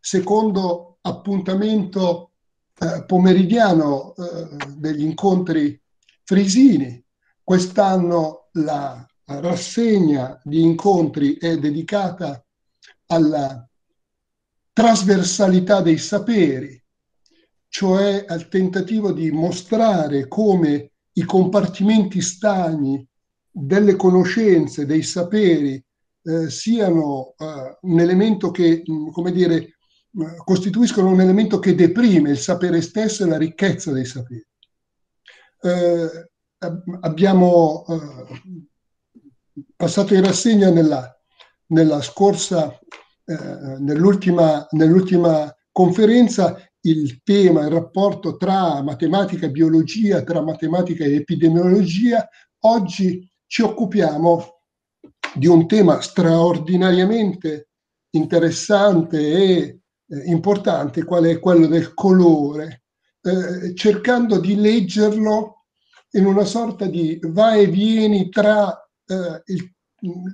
secondo appuntamento eh, pomeridiano eh, degli incontri frisini. Quest'anno la rassegna di incontri è dedicata alla trasversalità dei saperi, cioè al tentativo di mostrare come i compartimenti stagni delle conoscenze, dei saperi, eh, siano eh, un elemento che, come dire, costituiscono un elemento che deprime il sapere stesso e la ricchezza dei saperi. Eh, abbiamo eh, passato in rassegna nella, nella scorsa, eh, nell'ultima, nell'ultima conferenza il tema, il rapporto tra matematica e biologia, tra matematica e epidemiologia. Oggi ci occupiamo di un tema straordinariamente interessante e eh, importante, qual è quello del colore, eh, cercando di leggerlo in una sorta di va e vieni tra eh, il,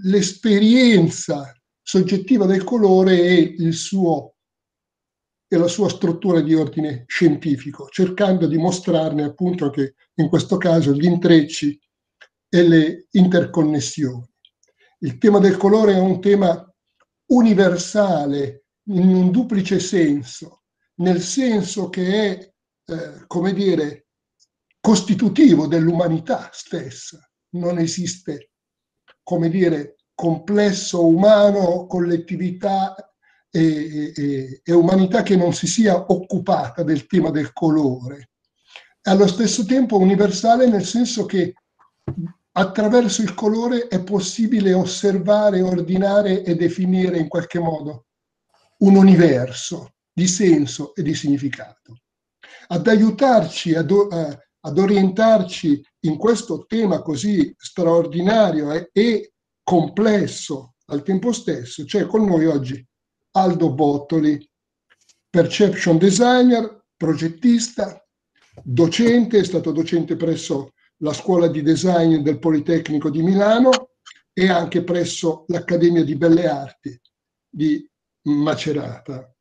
l'esperienza soggettiva del colore e, il suo, e la sua struttura di ordine scientifico, cercando di mostrarne appunto che in questo caso gli intrecci e le interconnessioni. Il tema del colore è un tema universale in un duplice senso, nel senso che è, eh, come dire, costitutivo dell'umanità stessa. Non esiste, come dire, complesso umano, collettività e, e, e, umanità che non si sia occupata del tema del colore. Allo stesso tempo universale nel senso che attraverso il colore è possibile osservare, ordinare e definire in qualche modo un universo di senso e di significato. Ad aiutarci ad, eh, ad orientarci in questo tema così straordinario e, e complesso al tempo stesso, c'è cioè con noi oggi Aldo Bottoli, perception designer, progettista, docente, è stato docente presso la scuola di design del Politecnico di Milano e anche presso l'Accademia di Belle Arti di macerata.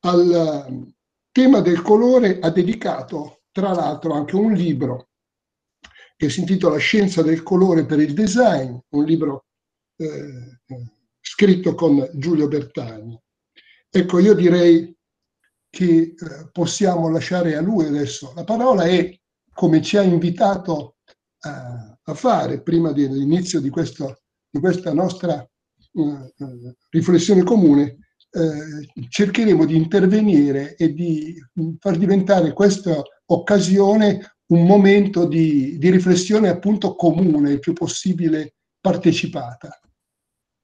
Al ehm, tema del colore ha dedicato, tra l'altro, anche un libro che si intitola Scienza del colore per il design, un libro eh, eh scritto con Giulio Bertani. Ecco, io direi che eh, possiamo lasciare a lui adesso la parola e, come ci ha invitato a, a fare prima dell'inizio di, di questa nostra eh, eh riflessione comune, eh, cercheremo di intervenire e di far diventare questa occasione un momento di, di riflessione appunto comune, il più possibile partecipata.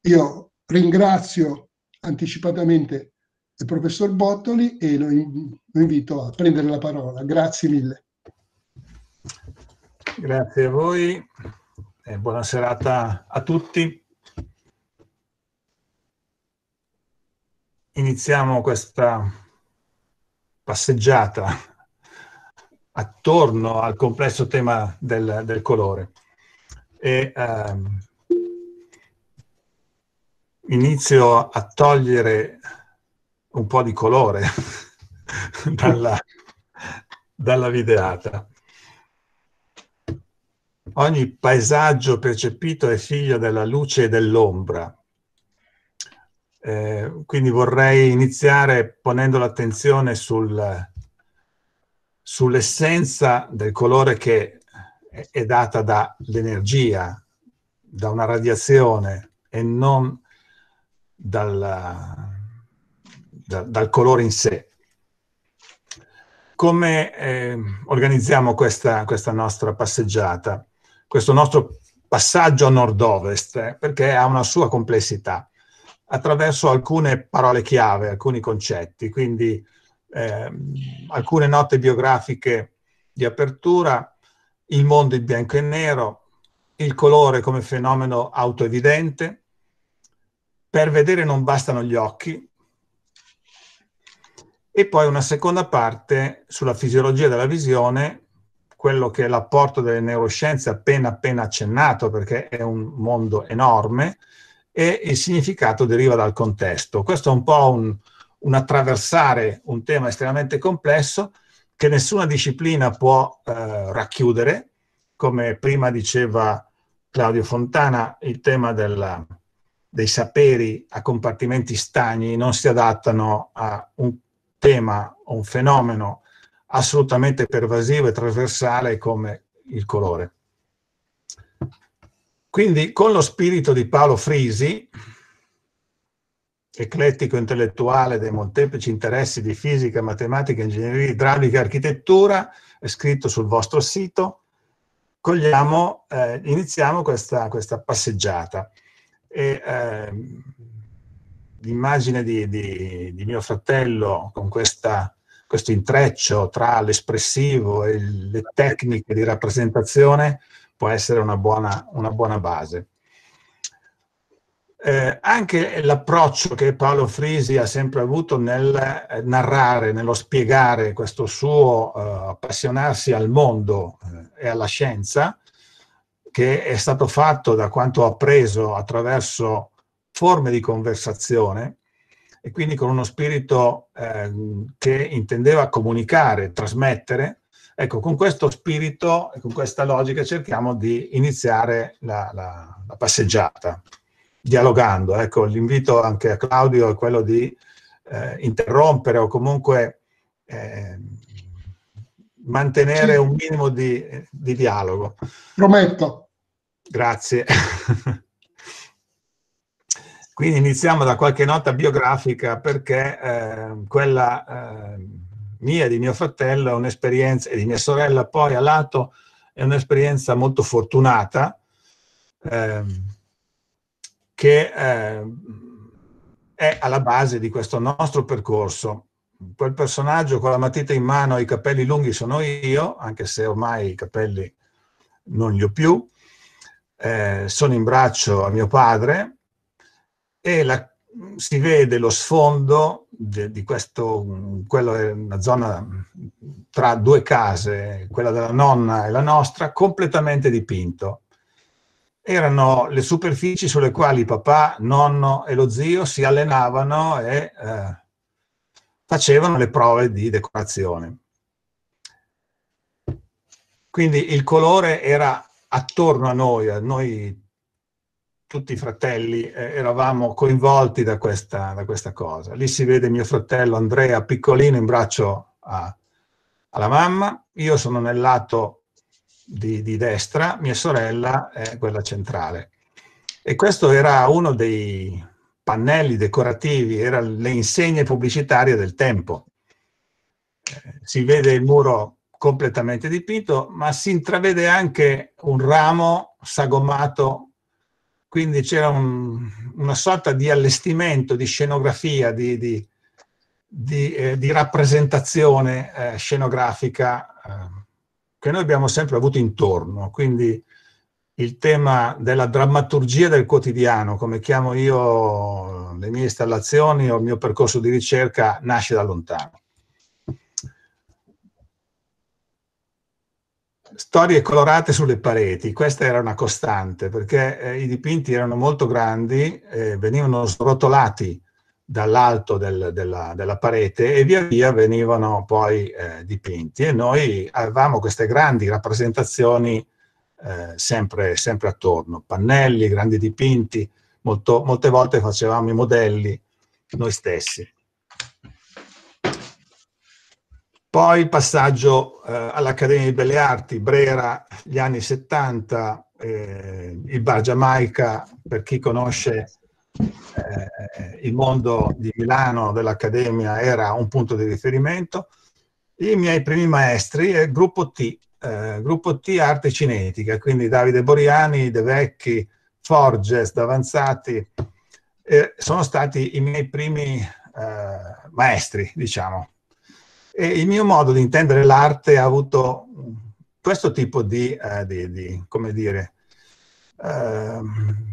Io ringrazio anticipatamente il professor Bottoli e lo, invito a prendere la parola. Grazie mille. Grazie a voi e buona serata a tutti. iniziamo questa passeggiata attorno al complesso tema del, del colore. E, ehm, inizio a togliere un po' di colore dalla, dalla videata. Ogni paesaggio percepito è figlio della luce e dell'ombra, eh, quindi vorrei iniziare ponendo l'attenzione sul, sull'essenza del colore che è data dall'energia, da una radiazione e non dal, da, dal colore in sé. Come eh, organizziamo questa, questa nostra passeggiata, questo nostro passaggio a nord-ovest, eh, perché ha una sua complessità attraverso alcune parole chiave, alcuni concetti, quindi ehm, alcune note biografiche di apertura, il mondo in bianco e nero, il colore come fenomeno autoevidente, per vedere non bastano gli occhi, e poi una seconda parte sulla fisiologia della visione, quello che è l'apporto delle neuroscienze appena appena accennato, perché è un mondo enorme, e il significato deriva dal contesto. Questo è un po' un, un attraversare un tema estremamente complesso che nessuna disciplina può eh, racchiudere, come prima diceva Claudio Fontana, il tema della, dei saperi a compartimenti stagni non si adattano a un tema o un fenomeno assolutamente pervasivo e trasversale come il colore. Quindi con lo spirito di Paolo Frisi, eclettico intellettuale dei molteplici interessi di fisica, matematica, ingegneria idraulica e architettura, è scritto sul vostro sito, cogliamo, eh, iniziamo questa, questa passeggiata. E, eh, l'immagine di, di, di, mio fratello con questa, questo intreccio tra l'espressivo e le tecniche di rappresentazione può essere una buona, una buona base. Eh, anche l'approccio che Paolo Frisi ha sempre avuto nel eh, narrare, nello spiegare questo suo eh, appassionarsi al mondo eh, e alla scienza, che è stato fatto da quanto ho appreso attraverso forme di conversazione e quindi con uno spirito eh, che intendeva comunicare, trasmettere, Ecco, con questo spirito e con questa logica cerchiamo di iniziare la, la, la passeggiata, dialogando. Ecco, l'invito anche a Claudio è quello di eh, interrompere o comunque eh, mantenere sì. un minimo di, di dialogo. Prometto. Grazie. Quindi iniziamo da qualche nota biografica perché eh, quella eh, mia e di mio fratello è un'esperienza, e di mia sorella poi a lato, è un'esperienza molto fortunata eh, che eh, è alla base di questo nostro percorso. Quel personaggio con la matita in mano e i capelli lunghi sono io, anche se ormai i capelli non li ho più, eh, sono in braccio a mio padre e la, si vede lo sfondo di, di questo, quella è una zona tra due case, quella della nonna e la nostra, completamente dipinto. Erano le superfici sulle quali papà, nonno e lo zio si allenavano e eh, facevano le prove di decorazione. Quindi il colore era attorno a noi, a noi tutti i fratelli eh, eravamo coinvolti da questa, da questa, cosa. Lì si vede mio fratello Andrea piccolino in braccio a, alla mamma, io sono nel lato di, di destra, mia sorella è quella centrale. E questo era uno dei pannelli decorativi, erano le insegne pubblicitarie del tempo. Eh, si vede il muro completamente dipinto, ma si intravede anche un ramo sagomato quindi c'era un, una sorta di allestimento, di scenografia, di, di, di, eh, di rappresentazione eh, scenografica eh, che noi abbiamo sempre avuto intorno. Quindi il tema della drammaturgia del quotidiano, come chiamo io le mie installazioni o il mio percorso di ricerca, nasce da lontano. storie colorate sulle pareti, questa era una costante perché eh, i dipinti erano molto grandi, eh, venivano srotolati dall'alto del, della, della, parete e via via venivano poi eh, dipinti e noi avevamo queste grandi rappresentazioni eh, sempre, sempre, attorno, pannelli, grandi dipinti, molto, molte volte facevamo i modelli noi stessi. Poi il passaggio eh, all'Accademia di Belle Arti, Brera, gli anni 70, eh, il Bar Giamaica, per chi conosce eh, il mondo di Milano dell'Accademia, era un punto di riferimento. I miei primi maestri è il gruppo T, eh, gruppo T Arte Cinetica, quindi Davide Boriani, De Vecchi, Forges, D'Avanzati, sono stati i miei primi eh, maestri, diciamo. E il mio modo di intendere l'arte ha avuto questo tipo di, eh, di, di come dire, eh,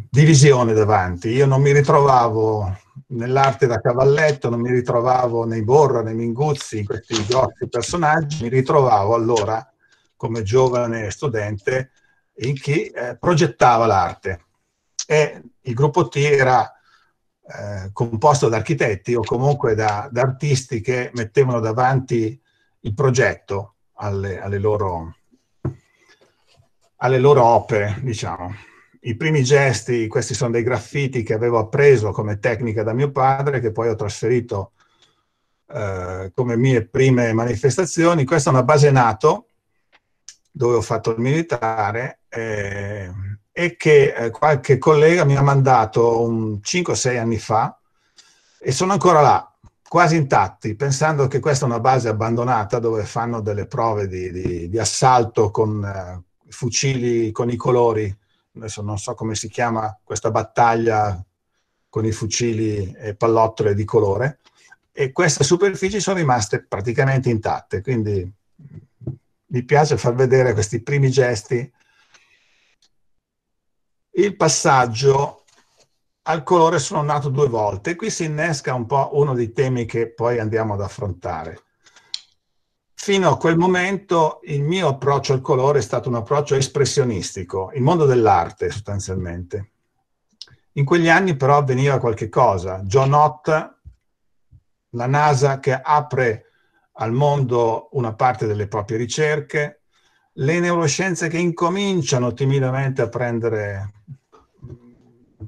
divisione davanti. Io non mi ritrovavo nell'arte da cavalletto, non mi ritrovavo nei Borra, nei Minguzzi, in questi grossi personaggi, mi ritrovavo allora come giovane studente in chi eh, progettava l'arte. E il gruppo T era eh, composto da architetti o comunque da, da, artisti che mettevano davanti il progetto alle, alle, loro, alle loro opere, diciamo. I primi gesti, questi sono dei graffiti che avevo appreso come tecnica da mio padre, che poi ho trasferito eh, come mie prime manifestazioni. Questa è una base NATO, dove ho fatto il militare. Eh, e che eh, qualche collega mi ha mandato 5-6 anni fa e sono ancora là, quasi intatti, pensando che questa è una base abbandonata dove fanno delle prove di, di, di assalto con eh, fucili con i colori. Adesso non so come si chiama questa battaglia con i fucili e pallottole di colore e queste superfici sono rimaste praticamente intatte, quindi mi piace far vedere questi primi gesti il passaggio al colore sono nato due volte. Qui si innesca un po' uno dei temi che poi andiamo ad affrontare. Fino a quel momento il mio approccio al colore è stato un approccio espressionistico, il mondo dell'arte sostanzialmente. In quegli anni però avveniva qualche cosa. John Ott, la NASA che apre al mondo una parte delle proprie ricerche, le neuroscienze che incominciano timidamente a prendere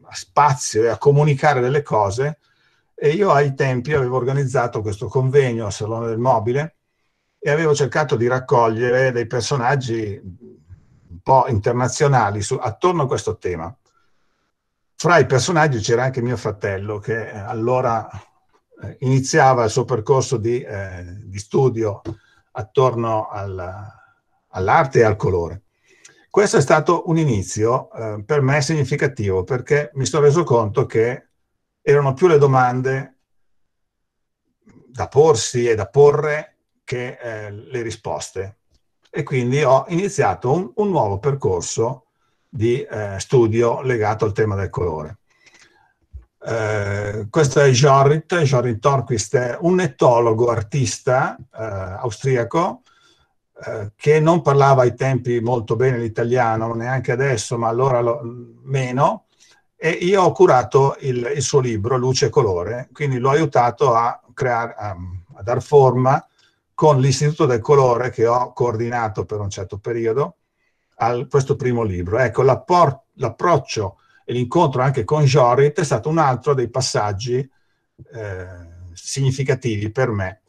a spazio e a comunicare delle cose e io ai tempi avevo organizzato questo convegno al Salone del Mobile e avevo cercato di raccogliere dei personaggi un po' internazionali su, attorno a questo tema. Fra i personaggi c'era anche mio fratello che eh, allora eh, iniziava il suo percorso di, eh, di studio attorno al, all'arte e al colore. Questo è stato un inizio eh, per me significativo perché mi sono reso conto che erano più le domande da porsi e da porre che eh, le risposte. E quindi ho iniziato un, un nuovo percorso di eh, studio legato al tema del colore. Eh, questo è Jorrit, Jorrit Torquist un etologo artista eh, austriaco che non parlava ai tempi molto bene l'italiano, neanche adesso, ma allora lo, meno, e io ho curato il, il, suo libro Luce e Colore, quindi l'ho aiutato a, creare, a, a dar forma con l'Istituto del Colore che ho coordinato per un certo periodo a questo primo libro. Ecco, l'approccio e l'incontro anche con Jorrit è stato un altro dei passaggi eh, significativi per me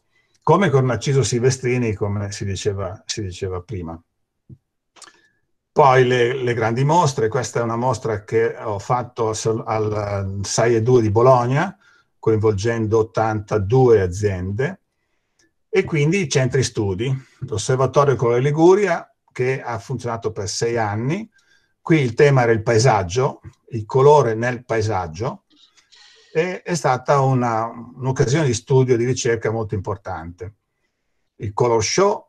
come con Narciso Silvestrini, come si diceva, si diceva prima. Poi le, le, grandi mostre, questa è una mostra che ho fatto al 6 e 2 di Bologna, coinvolgendo 82 aziende, e quindi i centri studi. L'Osservatorio Colore Liguria, che ha funzionato per sei anni. Qui il tema era il paesaggio, il colore nel paesaggio, e è stata una, un'occasione di studio e di ricerca molto importante. Il Color Show,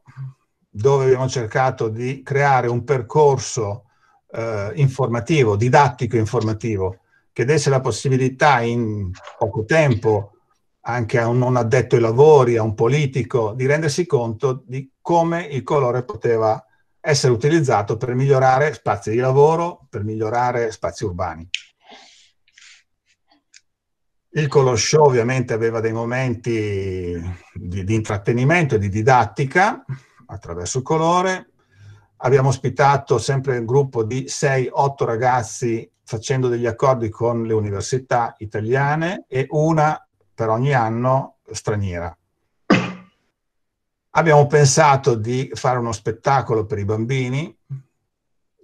dove abbiamo cercato di creare un percorso eh, informativo, didattico informativo, che desse la possibilità in poco tempo anche a un non addetto ai lavori, a un politico, di rendersi conto di come il colore poteva essere utilizzato per migliorare spazi di lavoro, per migliorare spazi urbani. Il Colosciò ovviamente aveva dei momenti di, di intrattenimento e di didattica attraverso il colore. Abbiamo ospitato sempre un gruppo di 6-8 ragazzi facendo degli accordi con le università italiane e una per ogni anno straniera. Abbiamo pensato di fare uno spettacolo per i bambini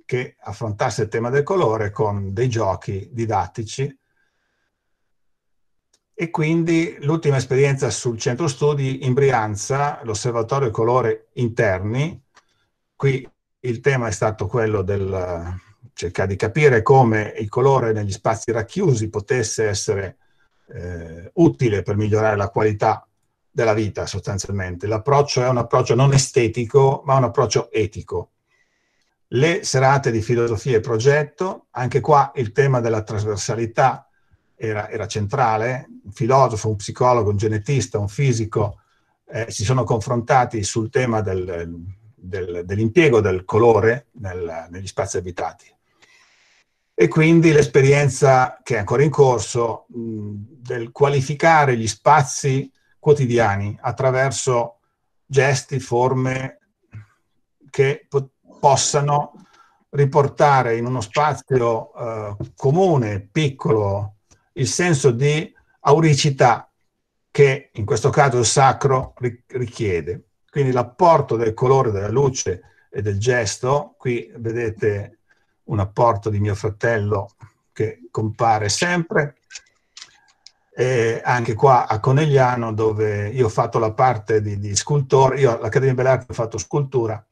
che affrontasse il tema del colore con dei giochi didattici e quindi l'ultima esperienza sul centro studi in Brianza, l'osservatorio colore interni, qui il tema è stato quello del cercare di capire come il colore negli spazi racchiusi potesse essere eh, utile per migliorare la qualità della vita sostanzialmente. L'approccio è un approccio non estetico, ma un approccio etico. Le serate di filosofia e progetto, anche qua il tema della trasversalità era, era centrale, un filosofo, un psicologo, un genetista, un fisico, eh, si sono confrontati sul tema del, del, dell'impiego del colore nel, negli spazi abitati. E quindi l'esperienza che è ancora in corso mh, del qualificare gli spazi quotidiani attraverso gesti, forme che po- possano riportare in uno spazio eh, comune, piccolo, il senso di auricità che in questo caso il sacro richiede. Quindi l'apporto del colore, della luce e del gesto, qui vedete un apporto di mio fratello che compare sempre, e anche qua a Conegliano dove io ho fatto la parte di, di scultore, io all'Accademia Belle Arti ho fatto scultura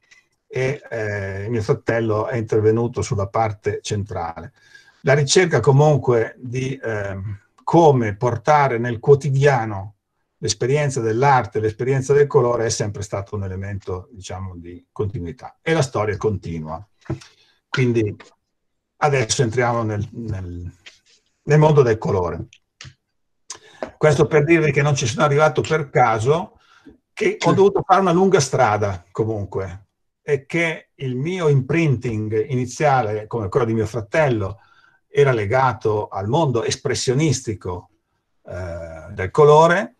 e eh, mio fratello è intervenuto sulla parte centrale. La ricerca comunque di eh, come portare nel quotidiano l'esperienza dell'arte, l'esperienza del colore è sempre stato un elemento, diciamo, di continuità. E la storia continua. Quindi adesso entriamo nel, nel, nel mondo del colore. Questo per dirvi che non ci sono arrivato per caso, che ho dovuto fare una lunga strada comunque e che il mio imprinting iniziale, come quello di mio fratello, era legato al mondo espressionistico eh, del colore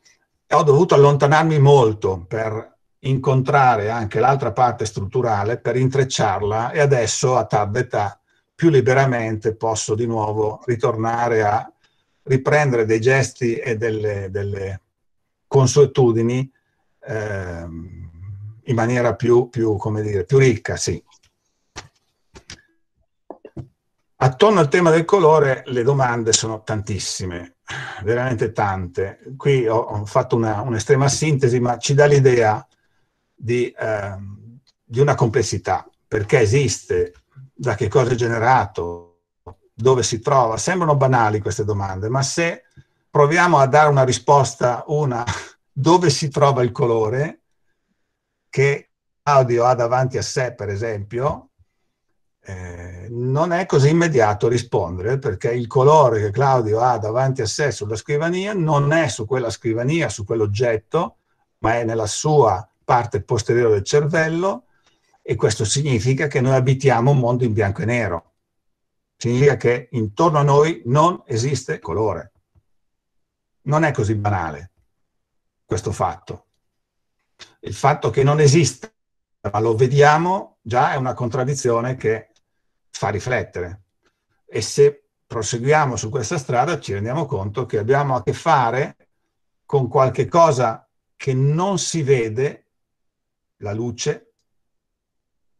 e ho dovuto allontanarmi molto per incontrare anche l'altra parte strutturale, per intrecciarla e adesso a tab età più liberamente posso di nuovo ritornare a riprendere dei gesti e delle, delle consuetudini eh, in maniera più, più, come dire, più ricca, sì. Attorno al tema del colore le domande sono tantissime, veramente tante. Qui ho, ho fatto una, un'estrema sintesi, ma ci dà l'idea di, eh, di, una complessità. Perché esiste? Da che cosa è generato? Dove si trova? Sembrano banali queste domande, ma se proviamo a dare una risposta, una, dove si trova il colore, che Claudio ha davanti a sé, per esempio, eh, non è così immediato rispondere perché il colore che Claudio ha davanti a sé sulla scrivania non è su quella scrivania, su quell'oggetto, ma è nella sua parte posteriore del cervello e questo significa che noi abitiamo un mondo in bianco e nero. Significa che intorno a noi non esiste colore. Non è così banale questo fatto. Il fatto che non esista, ma lo vediamo, già è una contraddizione che fa riflettere. E se proseguiamo su questa strada ci rendiamo conto che abbiamo a che fare con qualche cosa che non si vede, la luce,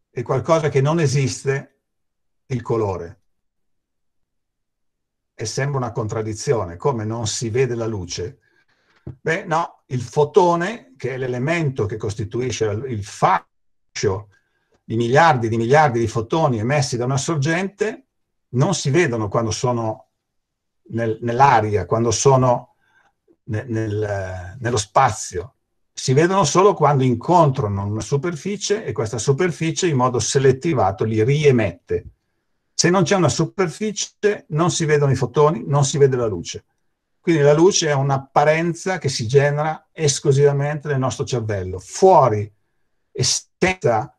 e qualcosa che non esiste, il colore. E sembra una contraddizione, come non si vede la luce? Beh no, il fotone, che è l'elemento che costituisce il fascio i miliardi di miliardi di fotoni emessi da una sorgente non si vedono quando sono nel, nell'aria, quando sono nel, nel, nello spazio, si vedono solo quando incontrano una superficie e questa superficie in modo selettivato li riemette. Se non c'è una superficie non si vedono i fotoni, non si vede la luce. Quindi la luce è un'apparenza che si genera esclusivamente nel nostro cervello, fuori e senza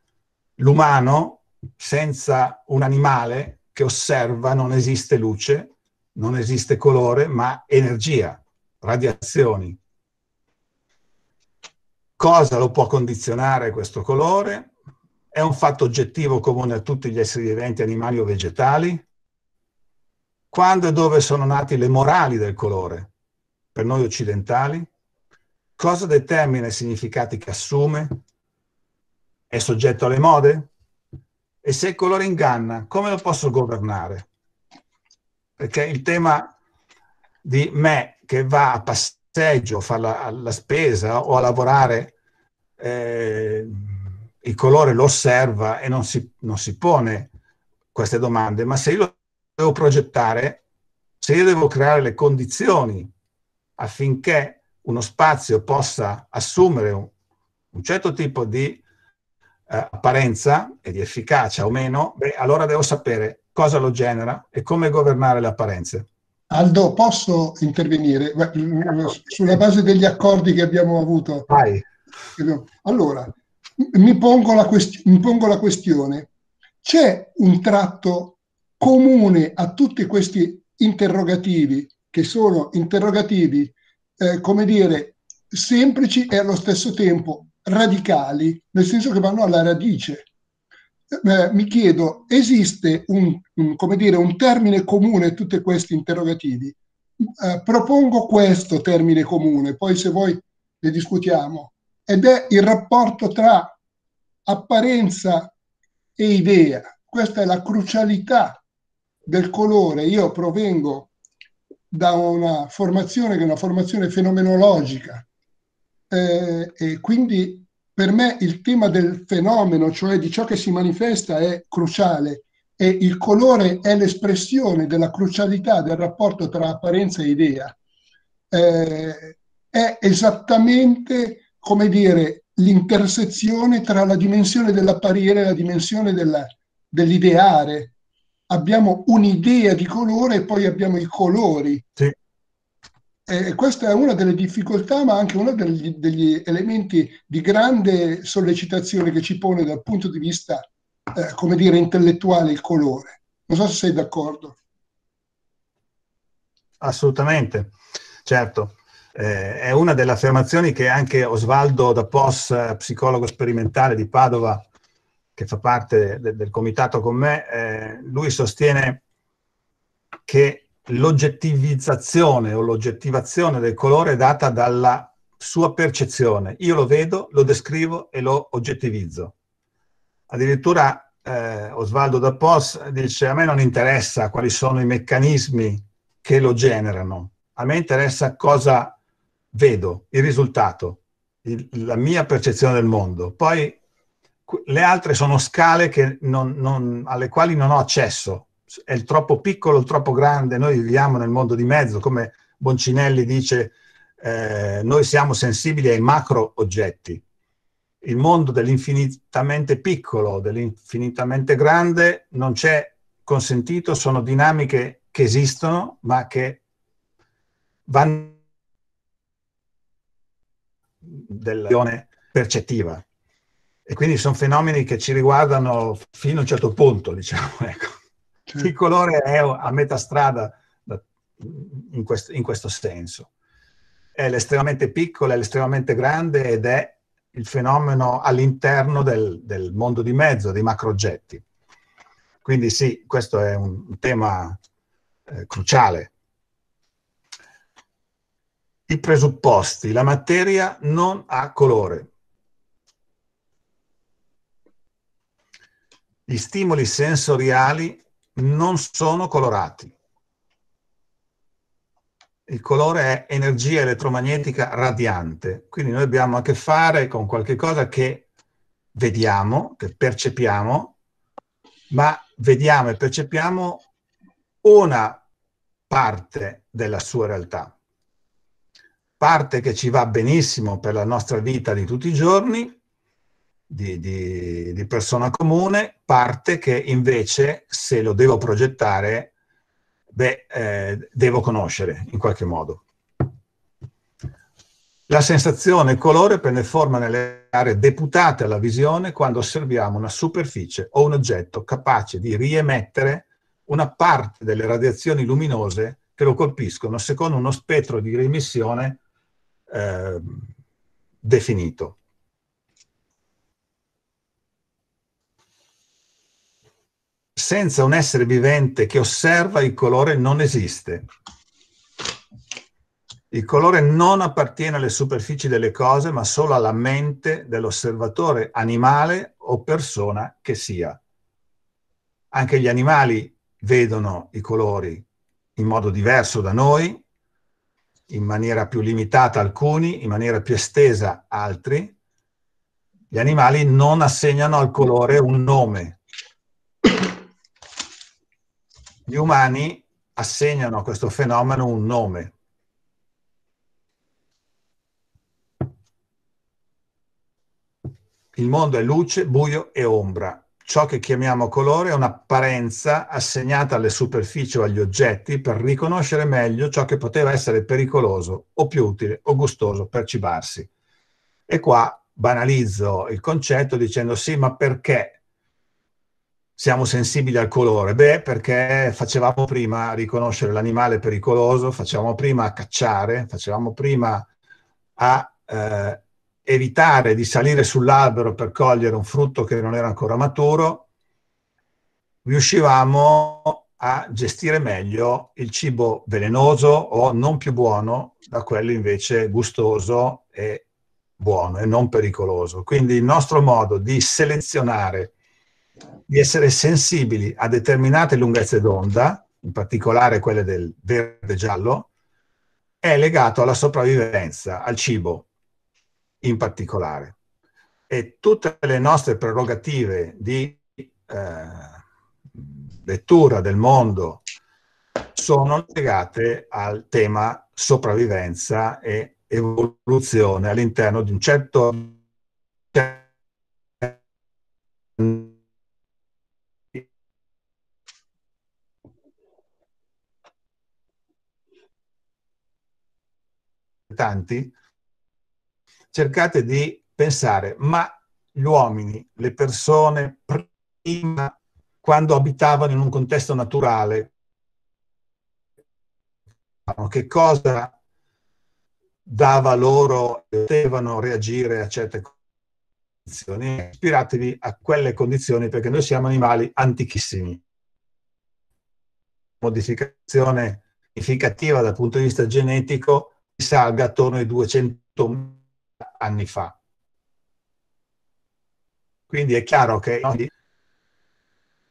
l'umano senza un animale che osserva non esiste luce, non esiste colore, ma energia, radiazioni. Cosa lo può condizionare questo colore? È un fatto oggettivo comune a tutti gli esseri viventi, animali o vegetali? Quando e dove sono nati le morali del colore, per noi occidentali? Cosa determina i significati che assume? È soggetto alle mode? E se il colore inganna, come lo posso governare? Perché il tema di me che va a passeggio, fa la, la spesa o a lavorare, eh, il colore lo osserva e non si, non si pone queste domande, ma se io lo devo progettare, se io devo creare le condizioni affinché uno spazio possa assumere un, un certo tipo di eh, apparenza e di efficacia o meno, beh, allora devo sapere cosa lo genera e come governare le apparenze. Aldo, posso intervenire mm, mm, ecco. sulla base degli accordi che abbiamo avuto? Vai. Allora, mi pongo, la, quest- mi pongo la questione, c'è un tratto comune a tutti questi interrogativi, che sono interrogativi, eh, come dire, semplici e allo stesso tempo radicali, nel senso che vanno alla radice. Eh, mi chiedo, esiste un, un, dire, un, termine comune a tutti questi interrogativi? Eh, propongo questo termine comune, poi se voi ne discutiamo, ed è il rapporto tra apparenza e idea. Questa è la crucialità del colore. Io provengo da una formazione che è una formazione fenomenologica, eh, e quindi per me il tema del fenomeno, cioè di ciò che si manifesta, è cruciale e il colore è l'espressione della crucialità del rapporto tra apparenza e idea. Eh, è esattamente, come dire, l'intersezione tra la dimensione dell'apparire e la dimensione della, dell'ideare. Abbiamo un'idea di colore e poi abbiamo i colori. Sì eh, questa è una delle difficoltà, ma anche uno degli, degli, elementi di grande sollecitazione che ci pone dal punto di vista, eh, come dire, intellettuale il colore. Non so se sei d'accordo. Assolutamente, certo. Eh, è una delle affermazioni che anche Osvaldo da Pos, eh, psicologo sperimentale di Padova, che fa parte de- del comitato con me, eh, lui sostiene che l'oggettivizzazione o l'oggettivazione del colore è data dalla sua percezione. Io lo vedo, lo descrivo e lo oggettivizzo. Addirittura eh, Osvaldo da Pos dice a me non interessa quali sono i meccanismi che lo generano, a me interessa cosa vedo, il risultato, il, la mia percezione del mondo. Poi le altre sono scale non, non, alle quali non ho accesso, è il troppo piccolo, il troppo grande, noi viviamo nel mondo di mezzo, come Boncinelli dice, eh, noi siamo sensibili ai macro oggetti. Il mondo dell'infinitamente piccolo, dell'infinitamente grande non c'è consentito, sono dinamiche che esistono ma che vanno dell'azione percettiva. E quindi sono fenomeni che ci riguardano fino a un certo punto, diciamo. Ecco. Certo. Il colore è a metà strada in questo, in questo senso. È l'estremamente piccolo, è l'estremamente grande ed è il fenomeno all'interno del, del, mondo di mezzo, dei macrogetti. Quindi sì, questo è un, un tema eh, cruciale. I presupposti. La materia non ha colore. Gli stimoli sensoriali non sono colorati. Il colore è energia elettromagnetica radiante, quindi noi abbiamo a che fare con qualcosa che vediamo, che percepiamo, ma vediamo e percepiamo una parte della sua realtà. Parte che ci va benissimo per la nostra vita di tutti i giorni, di, di, di persona comune, parte che invece se lo devo progettare, beh, eh, devo conoscere in qualche modo. La sensazione colore prende forma nelle aree deputate alla visione quando osserviamo una superficie o un oggetto capace di riemettere una parte delle radiazioni luminose che lo colpiscono secondo uno spettro di riemissione eh, definito. Senza un essere vivente che osserva il colore non esiste. Il colore non appartiene alle superfici delle cose, ma solo alla mente dell'osservatore animale o persona che sia. Anche gli animali vedono i colori in modo diverso da noi, in maniera più limitata alcuni, in maniera più estesa altri. Gli animali non assegnano al colore un nome, gli umani assegnano a questo fenomeno un nome. Il mondo è luce, buio e ombra. Ciò che chiamiamo colore è un'apparenza assegnata alle superfici o agli oggetti per riconoscere meglio ciò che poteva essere pericoloso o più utile o gustoso per cibarsi. E qua banalizzo il concetto dicendo sì, ma perché siamo sensibili al colore? Beh, perché facevamo prima riconoscere l'animale pericoloso, facevamo prima a cacciare, facevamo prima a eh, evitare di salire sull'albero per cogliere un frutto che non era ancora maturo, riuscivamo a gestire meglio il cibo velenoso o non più buono da quello invece gustoso e buono e non pericoloso. Quindi il nostro modo di selezionare di essere sensibili a determinate lunghezze d'onda, in particolare quelle del verde-giallo, è legato alla sopravvivenza, al cibo in particolare. E tutte le nostre prerogative di eh, lettura del mondo sono legate al tema sopravvivenza e evoluzione all'interno di un certo tanti, cercate di pensare, ma gli uomini, le persone prima, quando abitavano in un contesto naturale, che cosa dava loro, potevano reagire a certe condizioni. Ispiratevi a quelle condizioni perché noi siamo animali antichissimi. Modificazione significativa dal punto di vista genetico risalga attorno ai 200 anni fa. Quindi è chiaro che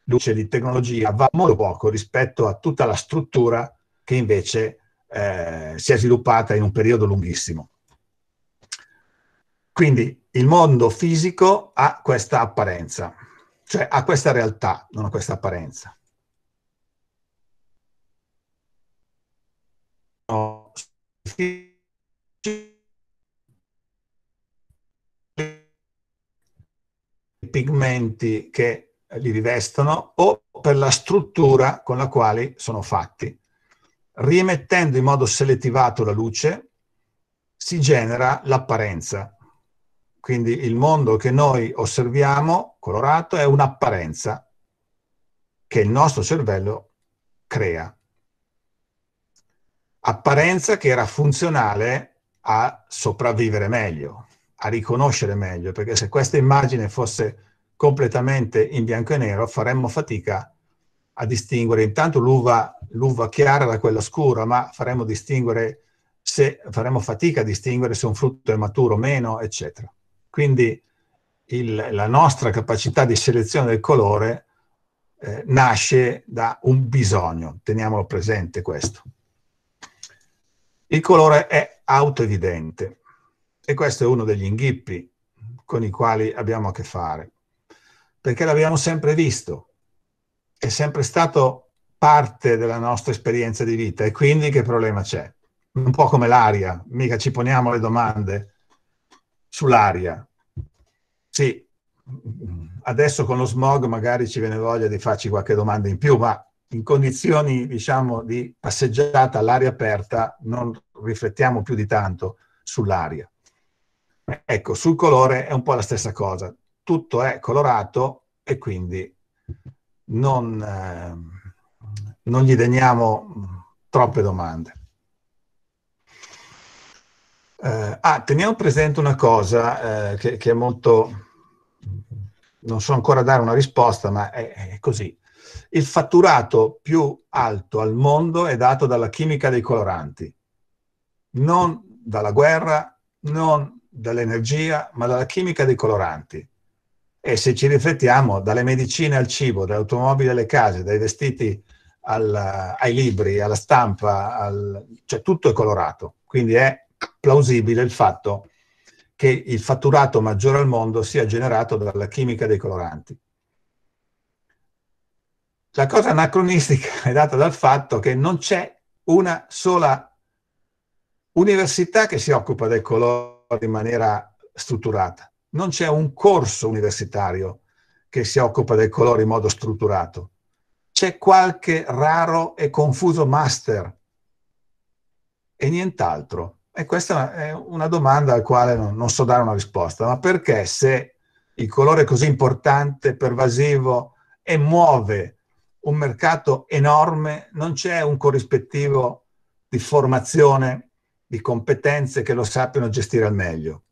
luce di tecnologia va molto poco rispetto a tutta la struttura che invece eh, si è sviluppata in un periodo lunghissimo. Quindi il mondo fisico ha questa apparenza, cioè ha questa realtà, non ha questa apparenza. No i pigmenti che li rivestono o per la struttura con la quale sono fatti. Riemettendo in modo selettivato la luce si genera l'apparenza. Quindi il mondo che noi osserviamo, colorato, è un'apparenza che il nostro cervello crea apparenza che era funzionale a sopravvivere meglio, a riconoscere meglio, perché se questa immagine fosse completamente in bianco e nero faremmo fatica a distinguere intanto l'uva, l'uva chiara da quella scura, ma faremmo, se, faremmo fatica a distinguere se un frutto è maturo o meno, eccetera. Quindi il, la nostra capacità di selezione del colore eh, nasce da un bisogno, teniamolo presente questo. Il colore è autoevidente e questo è uno degli inghippi con i quali abbiamo a che fare, perché l'abbiamo sempre visto, è sempre stato parte della nostra esperienza di vita e quindi che problema c'è? Un po' come l'aria, mica ci poniamo le domande sull'aria. Sì, adesso con lo smog magari ci viene voglia di farci qualche domanda in più, ma in condizioni diciamo, di passeggiata all'aria aperta non riflettiamo più di tanto sull'aria. Ecco, sul colore è un po' la stessa cosa. Tutto è colorato e quindi non, eh, non gli deniamo troppe domande. Eh, ah, teniamo presente una cosa eh, che, che, è molto... Non so ancora dare una risposta, ma è, è così il fatturato più alto al mondo è dato dalla chimica dei coloranti, non dalla guerra, non dall'energia, ma dalla chimica dei coloranti. E se ci riflettiamo, dalle medicine al cibo, dalle automobili alle case, dai vestiti al, ai libri, alla stampa, al, cioè tutto è colorato. Quindi è plausibile il fatto che il fatturato maggiore al mondo sia generato dalla chimica dei coloranti. La cosa anacronistica è data dal fatto che non c'è una sola università che si occupa del colore in maniera strutturata. Non c'è un corso universitario che si occupa del colore in modo strutturato. C'è qualche raro e confuso master e nient'altro. E questa è una domanda alla quale non, non so dare una risposta, ma perché se il colore è così importante, pervasivo e muove un mercato enorme, non c'è un corrispettivo di formazione, di competenze che lo sappiano gestire al meglio.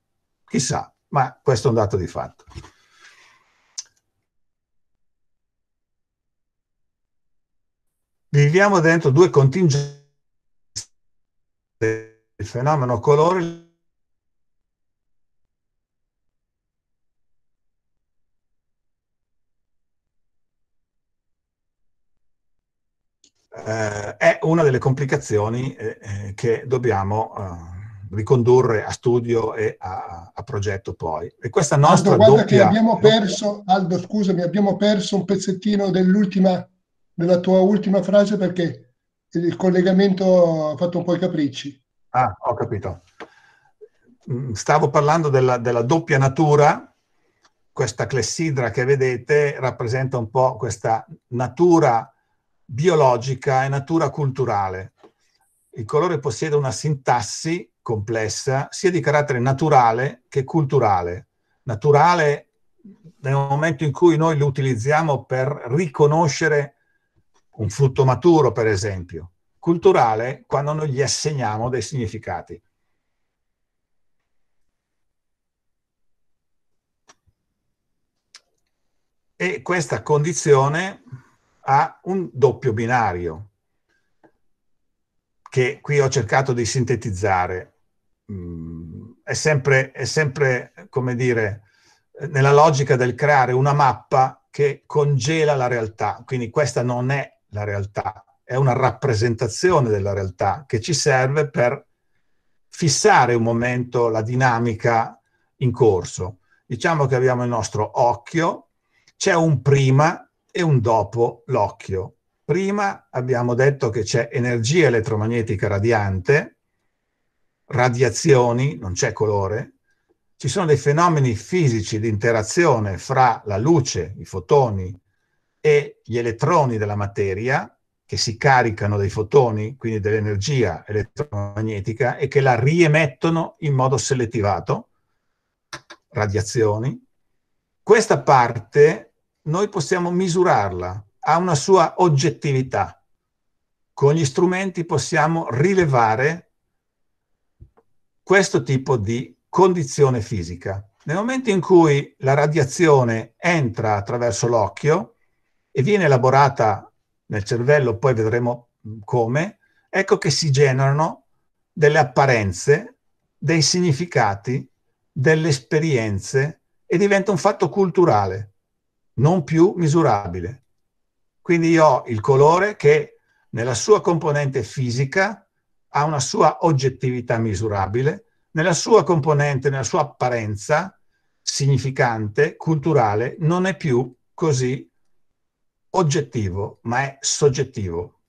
Chissà, ma questo è un dato di fatto. Viviamo dentro due contingenti del fenomeno colore eh, è una delle complicazioni eh, eh, che dobbiamo eh, ricondurre a studio e a, a, progetto poi. E questa nostra Aldo, doppia... che abbiamo perso, Aldo scusami, abbiamo perso un pezzettino dell'ultima, della tua ultima frase perché il collegamento ha fatto un po' i capricci. Ah, ho capito. Mm, stavo parlando della, della doppia natura questa clessidra che vedete rappresenta un po' questa natura biologica e natura culturale. Il colore possiede una sintassi complessa sia di carattere naturale che culturale. Naturale nel momento in cui noi lo utilizziamo per riconoscere un frutto maturo, per esempio. Culturale quando noi gli assegniamo dei significati. E questa condizione ha un doppio binario, che qui ho cercato di sintetizzare. Mm, è sempre, è sempre, come dire, nella logica del creare una mappa che congela la realtà. Quindi questa non è la realtà, è una rappresentazione della realtà che ci serve per fissare un momento la dinamica in corso. Diciamo che abbiamo il nostro occhio, c'è un prima e un dopo l'occhio. Prima abbiamo detto che c'è energia elettromagnetica radiante, radiazioni, non c'è colore, ci sono dei fenomeni fisici di interazione fra la luce, i fotoni e gli elettroni della materia che si caricano dei fotoni, quindi dell'energia elettromagnetica, e che la riemettono in modo selettivato, radiazioni. Questa parte noi possiamo misurarla, ha una sua oggettività. Con gli strumenti possiamo rilevare questo tipo di condizione fisica. Nel momento in cui la radiazione entra attraverso l'occhio e viene elaborata nel cervello, poi vedremo come, ecco che si generano delle apparenze, dei significati, delle esperienze e diventa un fatto culturale non più misurabile. Quindi io ho il colore che nella sua componente fisica ha una sua oggettività misurabile, nella sua componente, nella sua apparenza significante, culturale, non è più così oggettivo, ma è soggettivo.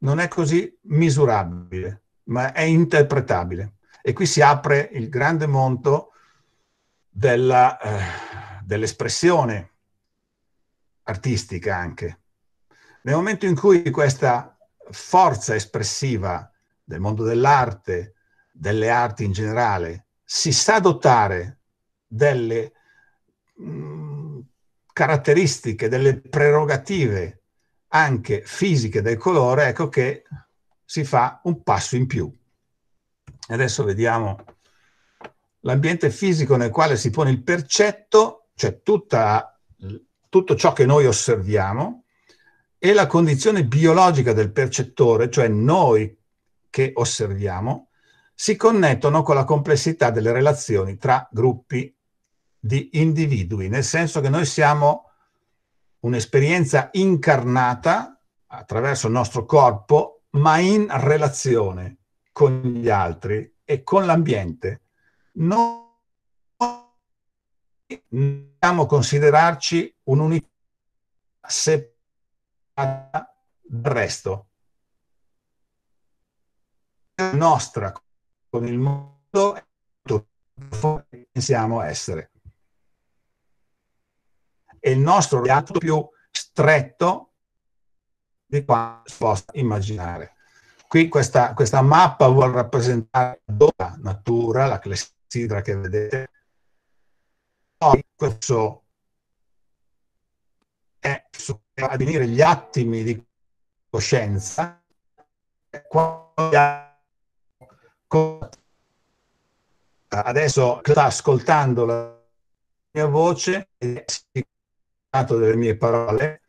Non è così misurabile, ma è interpretabile. E qui si apre il grande monto eh, dell'espressione eh, dell artistica anche. Nel momento in cui questa forza espressiva del mondo dell'arte, delle arti in generale, si sa dotare delle mm, caratteristiche, delle prerogative anche fisiche del colore, ecco che si fa un passo in più. Adesso vediamo l'ambiente fisico nel quale si pone il percetto, cioè tutta tutto ciò che noi osserviamo e la condizione biologica del percettore, cioè noi che osserviamo, si connettono con la complessità delle relazioni tra gruppi di individui, nel senso che noi siamo un'esperienza incarnata attraverso il nostro corpo, ma in relazione con gli altri e con l'ambiente. Noi dobbiamo considerarci un'unità separata dal resto. La nostra con il mondo è tutto pensiamo essere. E il nostro reato più stretto di quanto si possa immaginare. Qui questa, questa mappa vuole rappresentare la natura, la clessidra che vedete, poi questo è a venire gli attimi di coscienza adesso sta ascoltando la mia voce e si è delle mie parole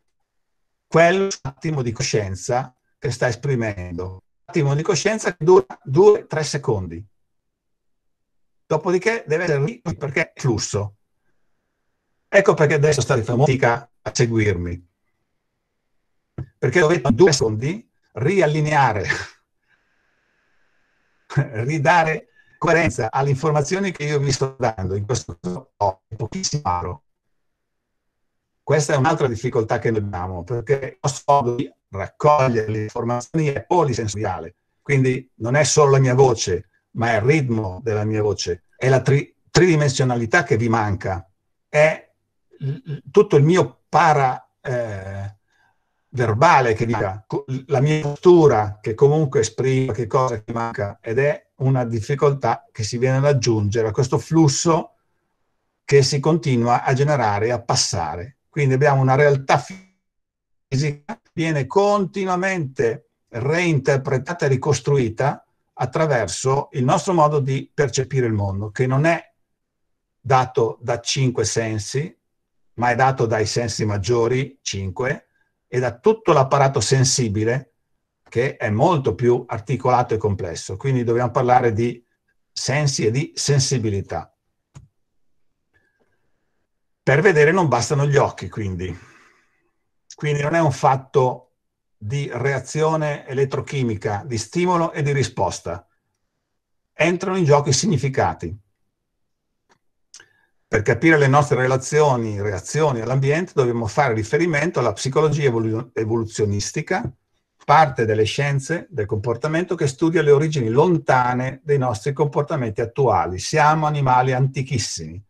quello attimo di coscienza che sta esprimendo un attimo di coscienza che dura 2-3 secondi dopodiché deve essere lì perché è flusso Ecco perché adesso state fatica a seguirmi. Perché dovete in due secondi riallineare, ridare coerenza alle informazioni che io vi sto dando. In questo caso ho pochissimo aro. Questa è un'altra difficoltà che noi abbiamo, perché il nostro modo di raccogliere le informazioni è polisensoriale. Quindi non è solo la mia voce, ma è il ritmo della mia voce, è la tri tridimensionalità che vi manca, è tutto il mio para eh, verbale che dica la mia postura che comunque esprime che cosa che manca ed è una difficoltà che si viene ad aggiungere a questo flusso che si continua a generare, a passare. Quindi abbiamo una realtà fisica che viene continuamente reinterpretata e ricostruita attraverso il nostro modo di percepire il mondo, che non è dato da cinque sensi, ma è dato dai sensi maggiori, 5, e da tutto l'apparato sensibile, che è molto più articolato e complesso. Quindi dobbiamo parlare di sensi e di sensibilità. Per vedere non bastano gli occhi, quindi. Quindi non è un fatto di reazione elettrochimica, di stimolo e di risposta. Entrano in gioco i significati. Per capire le nostre relazioni, reazioni all'ambiente, dobbiamo fare riferimento alla psicologia evoluzionistica, parte delle scienze del comportamento che studia le origini lontane dei nostri comportamenti attuali. Siamo animali antichissimi.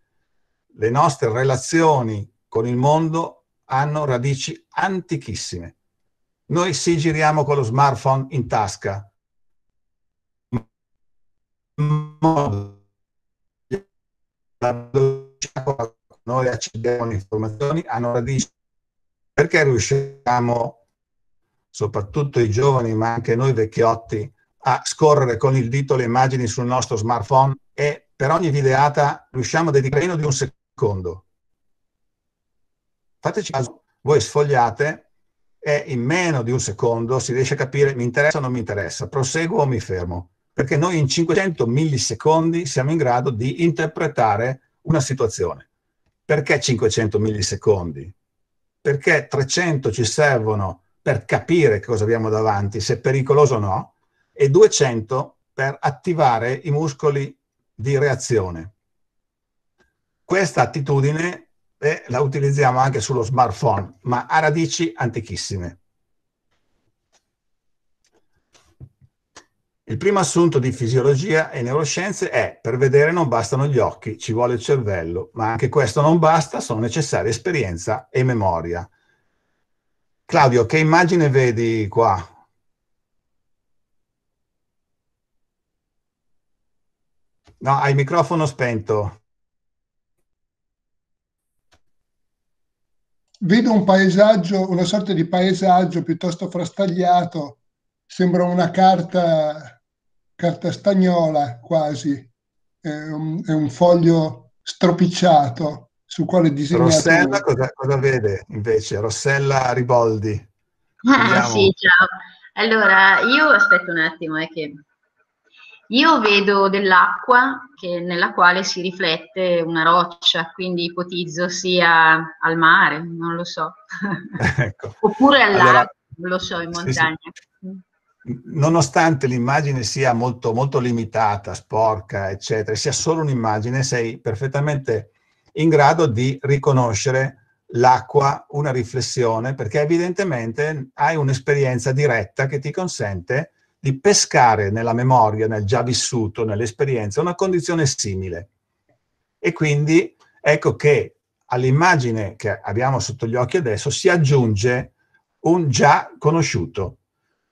Le nostre relazioni con il mondo hanno radici antichissime. Noi si giriamo con lo smartphone in tasca. Ma noi accediamo alle informazioni hanno radici. Perché riusciamo, soprattutto i giovani, ma anche noi vecchiotti, a scorrere con il dito le immagini sul nostro smartphone e per ogni videata riusciamo a dedicare meno di un secondo. Fateci caso, voi sfogliate e in meno di un secondo si riesce a capire mi interessa o non mi interessa, proseguo o mi fermo, perché noi in 500 millisecondi siamo in grado di interpretare una situazione. Perché 500 millisecondi? Perché 300 ci servono per capire cosa abbiamo davanti, se è pericoloso o no, e 200 per attivare i muscoli di reazione. Questa attitudine eh, la utilizziamo anche sullo smartphone, ma ha radici antichissime. Il primo assunto di fisiologia e neuroscienze è per vedere non bastano gli occhi, ci vuole il cervello, ma anche questo non basta, sono necessarie esperienza e memoria. Claudio, che immagine vedi qua? No, hai il microfono spento. Vedo un paesaggio, una sorta di paesaggio piuttosto frastagliato, sembra una carta carta stagnola quasi, è un, è un foglio stropicciato su quale disegnare. Rossella cosa, cosa, vede invece? Rossella Riboldi. Ah, sì, ciao. Allora, io aspetto un attimo, è che io vedo dell'acqua che, nella quale si riflette una roccia, quindi ipotizzo sia al mare, non lo so. ecco. Oppure al allora, non lo so, in montagna. Sì, sì nonostante l'immagine sia molto, molto limitata, sporca, eccetera, sia solo un'immagine, sei perfettamente in grado di riconoscere l'acqua, una riflessione, perché evidentemente hai un'esperienza diretta che ti consente di pescare nella memoria, nel già vissuto, nell'esperienza, una condizione simile. E quindi ecco che all'immagine che abbiamo sotto gli occhi adesso si aggiunge un già conosciuto,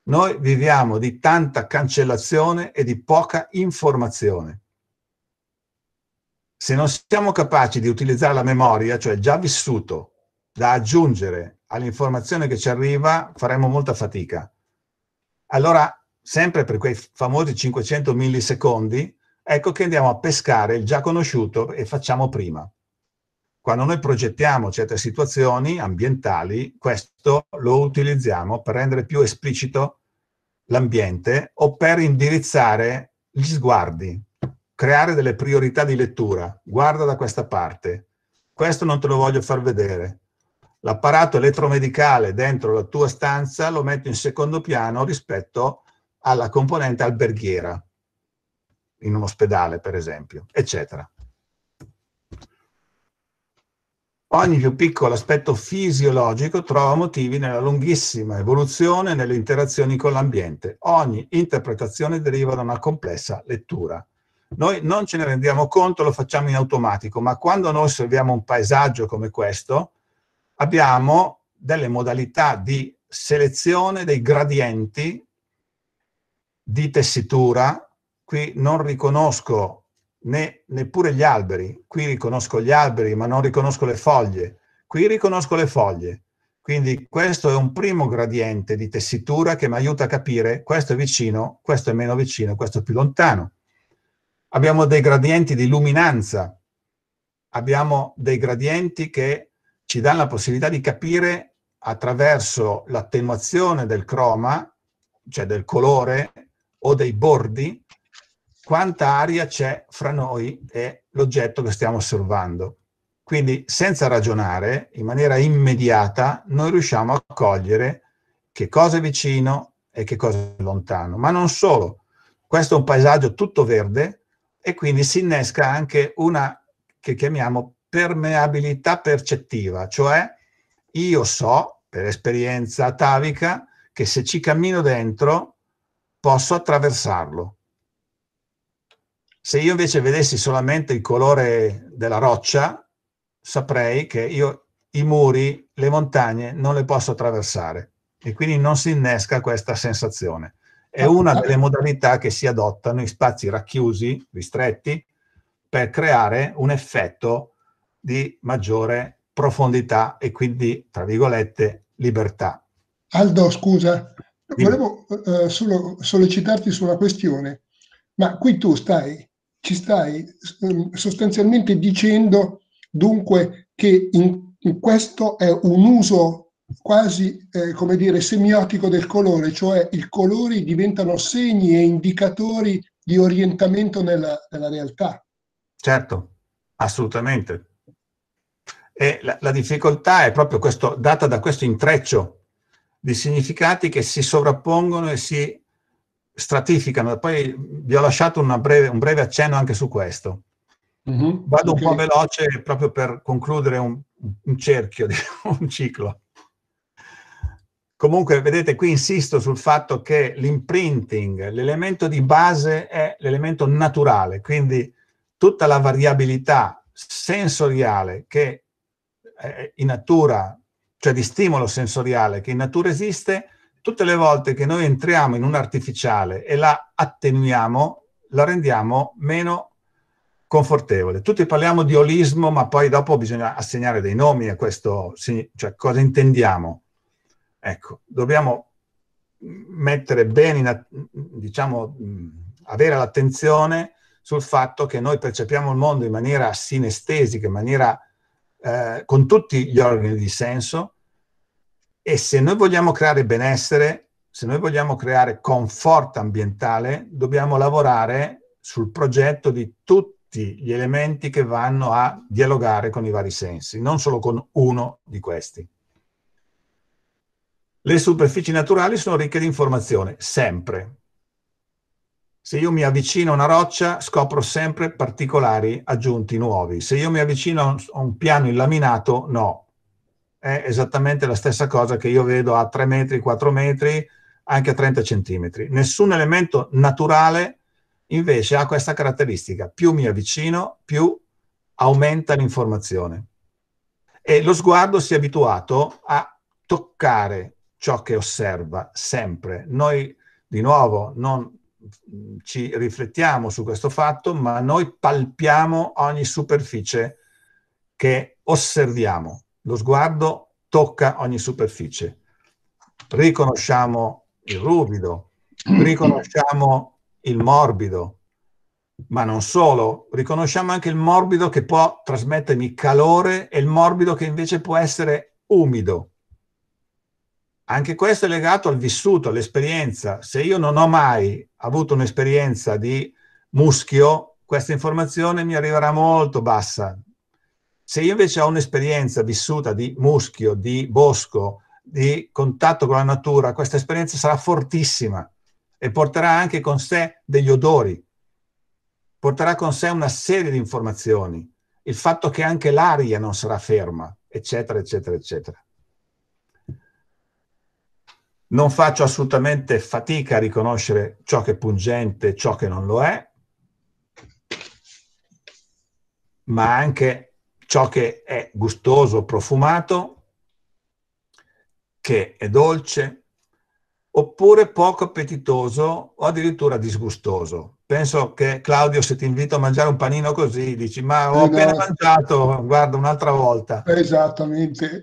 noi viviamo di tanta cancellazione e di poca informazione. Se non siamo capaci di utilizzare la memoria, cioè già vissuto, da aggiungere all'informazione che ci arriva, faremo molta fatica. Allora, sempre per quei famosi 500 millisecondi, ecco che andiamo a pescare il già conosciuto e facciamo prima. Quando noi progettiamo certe situazioni ambientali, questo lo utilizziamo per rendere più esplicito l'ambiente o per indirizzare gli sguardi, creare delle priorità di lettura. Guarda da questa parte, questo non te lo voglio far vedere. L'apparato elettromedicale dentro la tua stanza lo metto in secondo piano rispetto alla componente alberghiera, in un ospedale per esempio, eccetera. Ogni più piccolo aspetto fisiologico trova motivi nella lunghissima evoluzione nelle interazioni con l'ambiente. Ogni interpretazione deriva da una complessa lettura. Noi non ce ne rendiamo conto, lo facciamo in automatico, ma quando noi osserviamo un paesaggio come questo, abbiamo delle modalità di selezione dei gradienti di tessitura. Qui non riconosco né, neppure gli alberi. Qui riconosco gli alberi, ma non riconosco le foglie. Qui riconosco le foglie. Quindi questo è un primo gradiente di tessitura che mi aiuta a capire questo è vicino, questo è meno vicino, questo è più lontano. Abbiamo dei gradienti di luminanza, abbiamo dei gradienti che ci danno la possibilità di capire attraverso l'attenuazione del croma, cioè del colore, o dei bordi, quanta aria c'è fra noi e l'oggetto che stiamo osservando. Quindi senza ragionare, in maniera immediata, noi riusciamo a cogliere che cosa è vicino e che cosa è lontano. Ma non solo, questo è un paesaggio tutto verde e quindi si innesca anche una che chiamiamo permeabilità percettiva, cioè io so per esperienza atavica che se ci cammino dentro posso attraversarlo. Se io invece vedessi solamente il colore della roccia, saprei che io i muri, le montagne non le posso attraversare e quindi non si innesca questa sensazione. È ah, una ah. delle modalità che si adottano in spazi racchiusi, ristretti, per creare un effetto di maggiore profondità e quindi, tra virgolette, libertà. Aldo, scusa, volevo eh, solo sollecitarti sulla questione, ma qui tu stai ci stai ehm, sostanzialmente dicendo dunque che in, in questo è un uso quasi, eh, come dire, semiotico del colore, cioè i colori diventano segni e indicatori di orientamento nella, nella realtà. Certo, assolutamente. E la, la difficoltà è proprio questo, data da questo intreccio di significati che si sovrappongono e si stratificano. Poi vi ho lasciato breve, un breve accenno anche su questo. Mm-hmm. Vado okay. un po' veloce proprio per concludere un, un cerchio, diciamo, un ciclo. Comunque, vedete, qui insisto sul fatto che l'imprinting, l'elemento di base è l'elemento naturale, quindi tutta la variabilità sensoriale che in natura, cioè di stimolo sensoriale che in natura esiste, tutte le volte che noi entriamo in un artificiale e la attenuiamo, la rendiamo meno confortevole. Tutti parliamo di olismo, ma poi dopo bisogna assegnare dei nomi a questo, cioè cosa intendiamo. Ecco, dobbiamo mettere bene, in, diciamo, avere l'attenzione sul fatto che noi percepiamo il mondo in maniera sinestesica, in maniera eh, con tutti gli organi di senso, e se noi vogliamo creare benessere, se noi vogliamo creare comfort ambientale, dobbiamo lavorare sul progetto di tutti gli elementi che vanno a dialogare con i vari sensi, non solo con uno di questi. Le superfici naturali sono ricche di informazione, sempre. Se io mi avvicino a una roccia, scopro sempre particolari aggiunti nuovi. Se io mi avvicino a un piano illaminato, no, è esattamente la stessa cosa che io vedo a 3 metri, 4 metri, anche a 30 centimetri. Nessun elemento naturale invece ha questa caratteristica. Più mi avvicino, più aumenta l'informazione. E lo sguardo si è abituato a toccare ciò che osserva sempre. Noi, di nuovo, non ci riflettiamo su questo fatto, ma noi palpiamo ogni superficie che osserviamo lo sguardo tocca ogni superficie. Riconosciamo il ruvido, riconosciamo il morbido, ma non solo, riconosciamo anche il morbido che può trasmettermi calore e il morbido che invece può essere umido. Anche questo è legato al vissuto, all'esperienza. Se io non ho mai avuto un'esperienza di muschio, questa informazione mi arriverà molto bassa, se io invece ho un'esperienza vissuta di muschio, di bosco, di contatto con la natura, questa esperienza sarà fortissima e porterà anche con sé degli odori, porterà con sé una serie di informazioni, il fatto che anche l'aria non sarà ferma, eccetera, eccetera, eccetera. Non faccio assolutamente fatica a riconoscere ciò che è pungente, ciò che non lo è, ma anche ciò che è gustoso, profumato, che è dolce, oppure poco appetitoso o addirittura disgustoso. Penso che Claudio, se ti invito a mangiare un panino così, dici ma ho eh appena mangiato, guarda un'altra volta. Esattamente,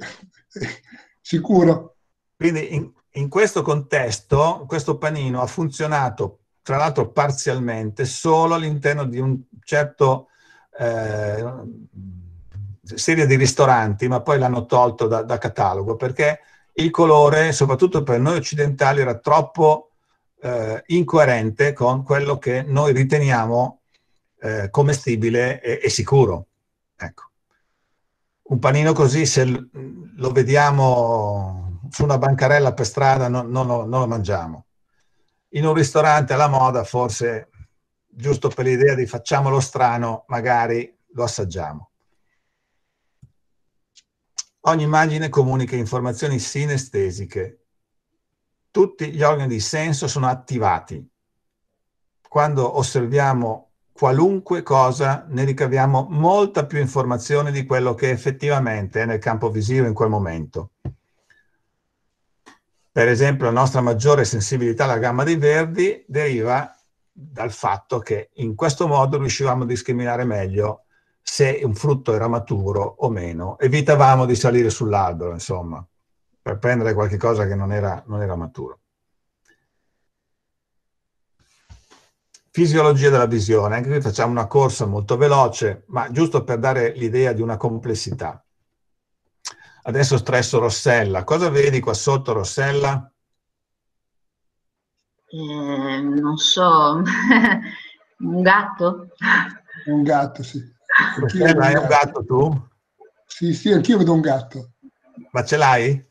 sicuro. Quindi in, in questo contesto questo panino ha funzionato, tra l'altro parzialmente, solo all'interno di un certo... Eh, serie di ristoranti, ma poi l'hanno tolto da, da catalogo perché il colore, soprattutto per noi occidentali, era troppo eh, incoerente con quello che noi riteniamo eh, commestibile e, e sicuro. Ecco. Un panino così, se lo vediamo su una bancarella per strada, non, non, lo, non lo mangiamo. In un ristorante alla moda, forse, giusto per l'idea di facciamolo strano, magari lo assaggiamo. Ogni immagine comunica informazioni sinestesiche. Tutti gli organi di senso sono attivati. Quando osserviamo qualunque cosa ne ricaviamo molta più informazione di quello che effettivamente è nel campo visivo in quel momento. Per esempio la nostra maggiore sensibilità alla gamma dei verdi deriva dal fatto che in questo modo riuscivamo a discriminare meglio se un frutto era maturo o meno. Evitavamo di salire sull'albero, insomma, per prendere qualche cosa che non era, non era maturo. Fisiologia della visione, anche qui facciamo una corsa molto veloce, ma giusto per dare l'idea di una complessità. Adesso stresso Rossella. Cosa vedi qua sotto, Rossella? Eh, non so, un gatto. Un gatto, sì. Perché hai un gatto. tu? Sì, sì, anch'io vedo un gatto. Ma ce l'hai?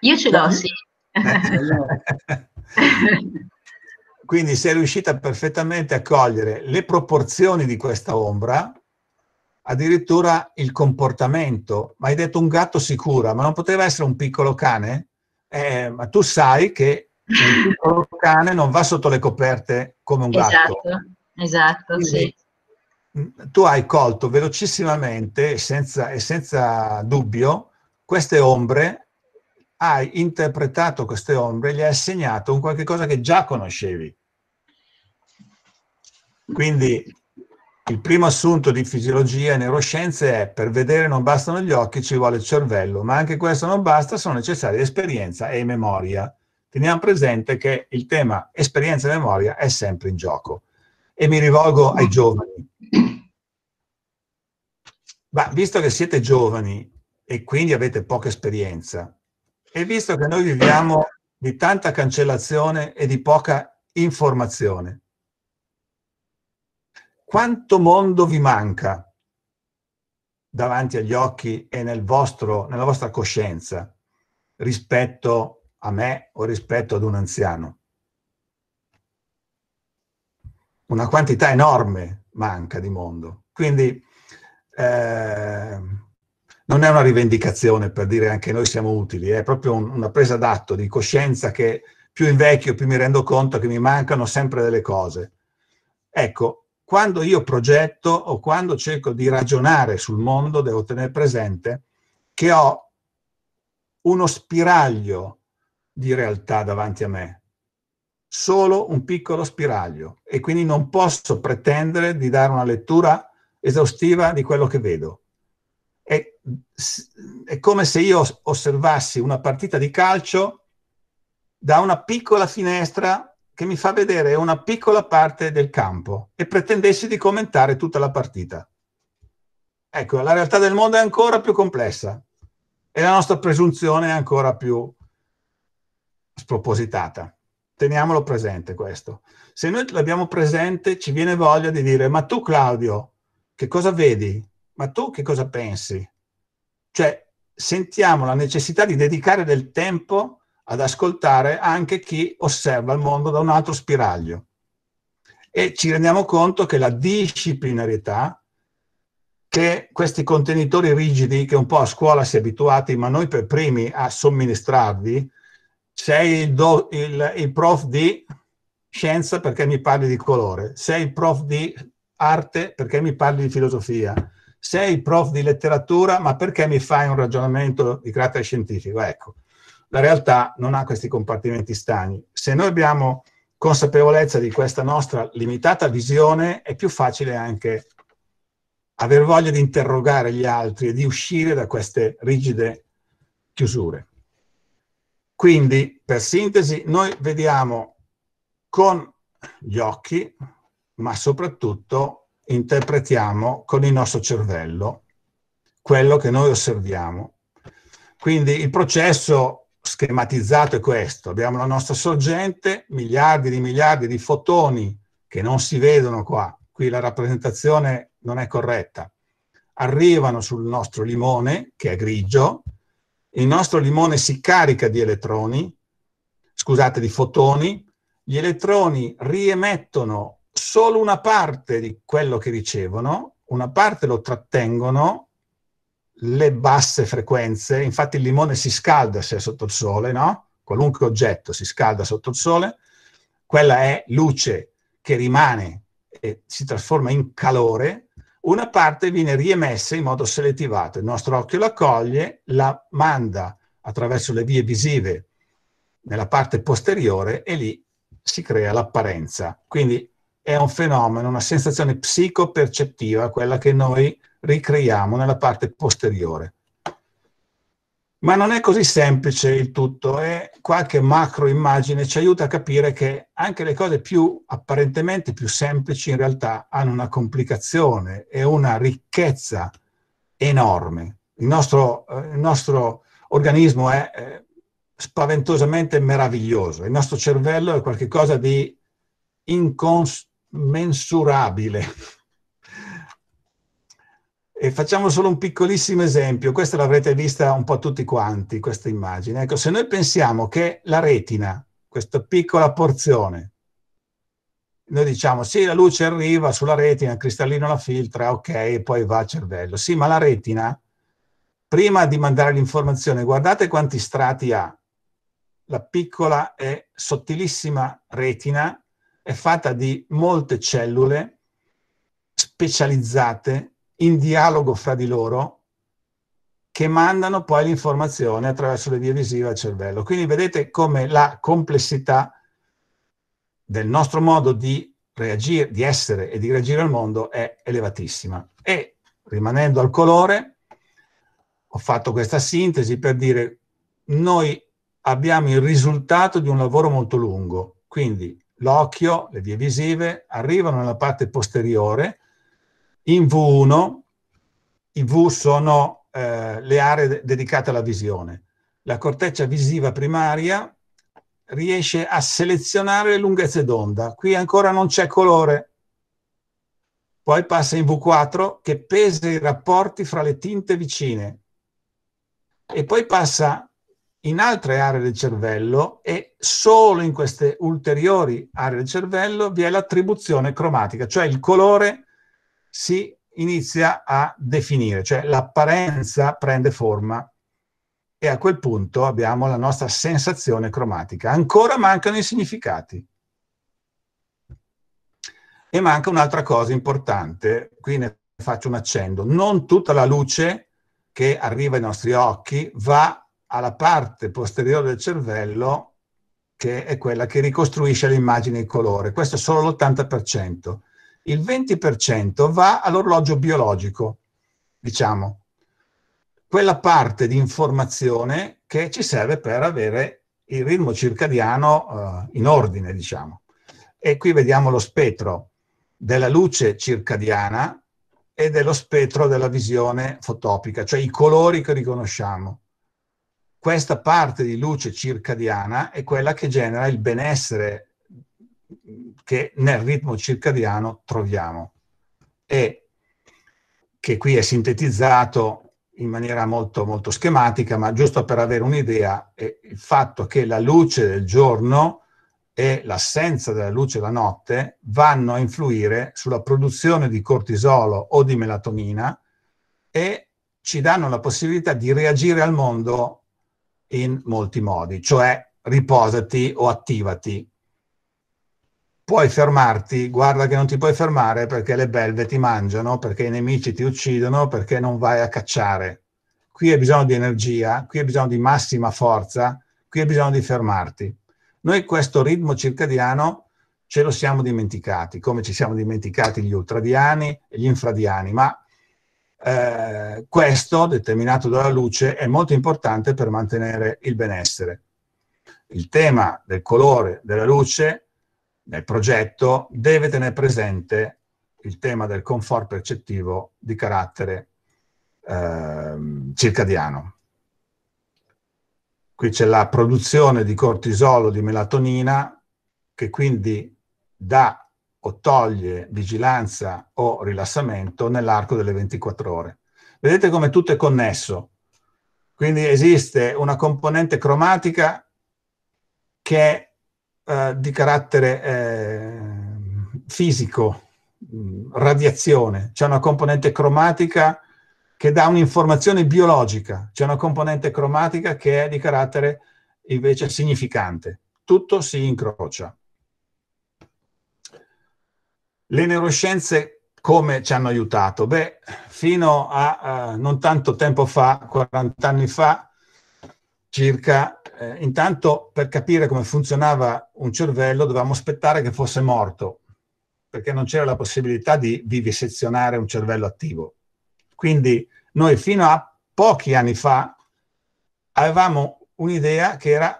Io ce l'ho, sì. Eh. Quindi sei riuscita perfettamente a cogliere le proporzioni di questa ombra, addirittura il comportamento. Ma hai detto un gatto sicura, ma non poteva essere un piccolo cane? Eh, ma tu sai che un piccolo cane non va sotto le coperte come un esatto, gatto. Esatto, esatto Quindi, sì. Mm, tu hai colto velocissimamente e senza, senza, dubbio queste ombre, hai interpretato queste ombre, gli hai assegnato un qualche cosa che già conoscevi. Quindi il primo assunto di fisiologia e neuroscienze è per vedere non bastano gli occhi, ci vuole il cervello, ma anche questo non basta, sono necessarie esperienza e memoria. Teniamo presente che il tema esperienza e memoria è sempre in gioco e mi rivolgo ai mm. giovani. Ma visto che siete giovani e quindi avete poca esperienza, e visto che noi viviamo di tanta cancellazione e di poca informazione, quanto mondo vi manca davanti agli occhi e nel vostro, nella vostra coscienza rispetto a me o rispetto ad un anziano? una quantità enorme manca di mondo. Quindi eh, non è una rivendicazione per dire anche noi siamo utili, è proprio un, una presa d'atto di coscienza che più invecchio più mi rendo conto che mi mancano sempre delle cose. Ecco, quando io progetto o quando cerco di ragionare sul mondo devo tenere presente che ho uno spiraglio di realtà davanti a me solo un piccolo spiraglio e quindi non posso pretendere di dare una lettura esaustiva di quello che vedo. È, è come se io osservassi una partita di calcio da una piccola finestra che mi fa vedere una piccola parte del campo e pretendessi di commentare tutta la partita. Ecco, la realtà del mondo è ancora più complessa e la nostra presunzione è ancora più spropositata. Teniamolo presente questo. Se noi l'abbiamo presente ci viene voglia di dire ma tu Claudio che cosa vedi? Ma tu che cosa pensi? Cioè sentiamo la necessità di dedicare del tempo ad ascoltare anche chi osserva il mondo da un altro spiraglio. E ci rendiamo conto che la disciplinarietà, che questi contenitori rigidi, che un po' a scuola si è abituati, ma noi per primi a somministrarvi, sei il, do, il, il prof di scienza perché mi parli di colore, sei il prof di arte perché mi parli di filosofia, sei il prof di letteratura ma perché mi fai un ragionamento di carattere scientifico? Ecco, la realtà non ha questi compartimenti stagni. Se noi abbiamo consapevolezza di questa nostra limitata visione, è più facile anche aver voglia di interrogare gli altri e di uscire da queste rigide chiusure. Quindi, per sintesi, noi vediamo con gli occhi, ma soprattutto interpretiamo con il nostro cervello quello che noi osserviamo. Quindi il processo schematizzato è questo. Abbiamo la nostra sorgente, miliardi di miliardi di fotoni che non si vedono qua. Qui la rappresentazione non è corretta. Arrivano sul nostro limone, che è grigio, il nostro limone si carica di elettroni, scusate, di fotoni, gli elettroni riemettono solo una parte di quello che ricevono, una parte lo trattengono le basse frequenze, infatti il limone si scalda se è sotto il sole, no? Qualunque oggetto si scalda sotto il sole, quella è luce che rimane e si trasforma in calore, una parte viene riemessa in modo selettivato, il nostro occhio la coglie, la manda attraverso le vie visive nella parte posteriore e lì si crea l'apparenza. Quindi è un fenomeno, una sensazione psicopercettiva, quella che noi ricreiamo nella parte posteriore. Ma non è così semplice il tutto e qualche macro immagine ci aiuta a capire che anche le cose più apparentemente più semplici in realtà hanno una complicazione e una ricchezza enorme. Il nostro, eh, il nostro organismo è eh, spaventosamente meraviglioso, il nostro cervello è qualcosa di incommensurabile e facciamo solo un piccolissimo esempio, questa l'avrete vista un po' tutti quanti, questa immagine. Ecco, se noi pensiamo che la retina, questa piccola porzione, noi diciamo sì, la luce arriva sulla retina, il cristallino la filtra, ok, poi va al cervello. Sì, ma la retina, prima di mandare l'informazione, guardate quanti strati ha. La piccola e sottilissima retina è fatta di molte cellule specializzate in dialogo fra di loro che mandano poi l'informazione attraverso le vie visive al cervello. Quindi vedete come la complessità del nostro modo di reagire, di essere e di reagire al mondo è elevatissima. E rimanendo al colore, ho fatto questa sintesi per dire noi abbiamo il risultato di un lavoro molto lungo, quindi l'occhio, le vie visive arrivano nella parte posteriore, in V1, i V sono eh, le aree de dedicate alla visione. La corteccia visiva primaria riesce a selezionare le lunghezze d'onda. Qui ancora non c'è colore. Poi passa in V4 che pesa i rapporti fra le tinte vicine. E poi passa in altre aree del cervello e solo in queste ulteriori aree del cervello vi è l'attribuzione cromatica, cioè il colore si inizia a definire, cioè l'apparenza prende forma e a quel punto abbiamo la nostra sensazione cromatica. Ancora mancano i significati. E manca un'altra cosa importante, qui ne faccio un accendo, non tutta la luce che arriva ai nostri occhi va alla parte posteriore del cervello che è quella che ricostruisce l'immagine in colore, questo è solo l'80% il 20% va all'orologio biologico, diciamo, quella parte di informazione che ci serve per avere il ritmo circadiano eh, in ordine, diciamo. E qui vediamo lo spettro della luce circadiana e dello spettro della visione fotopica, cioè i colori che riconosciamo. Questa parte di luce circadiana è quella che genera il benessere che nel ritmo circadiano troviamo e che qui è sintetizzato in maniera molto, molto schematica, ma giusto per avere un'idea, il fatto che la luce del giorno e l'assenza della luce la notte vanno a influire sulla produzione di cortisolo o di melatonina e ci danno la possibilità di reagire al mondo in molti modi, cioè riposati o attivati, puoi fermarti, guarda che non ti puoi fermare perché le belve ti mangiano, perché i nemici ti uccidono, perché non vai a cacciare. Qui hai bisogno di energia, qui hai bisogno di massima forza, qui hai bisogno di fermarti. Noi questo ritmo circadiano ce lo siamo dimenticati, come ci siamo dimenticati gli ultradiani e gli infradiani, ma eh, questo, determinato dalla luce, è molto importante per mantenere il benessere. Il tema del colore, della luce, nel progetto deve tenere presente il tema del confort percettivo di carattere eh, circadiano. Qui c'è la produzione di cortisolo, di melatonina, che quindi dà o toglie vigilanza o rilassamento nell'arco delle 24 ore. Vedete come tutto è connesso. Quindi esiste una componente cromatica che eh, di carattere eh, fisico, radiazione, c'è una componente cromatica che dà un'informazione biologica, c'è una componente cromatica che è di carattere invece significante. Tutto si incrocia. Le neuroscienze come ci hanno aiutato? Beh, fino a eh, non tanto tempo fa, 40 anni fa, circa eh, intanto per capire come funzionava un cervello dovevamo aspettare che fosse morto, perché non c'era la possibilità di vivisezionare un cervello attivo. Quindi noi fino a pochi anni fa avevamo un'idea che era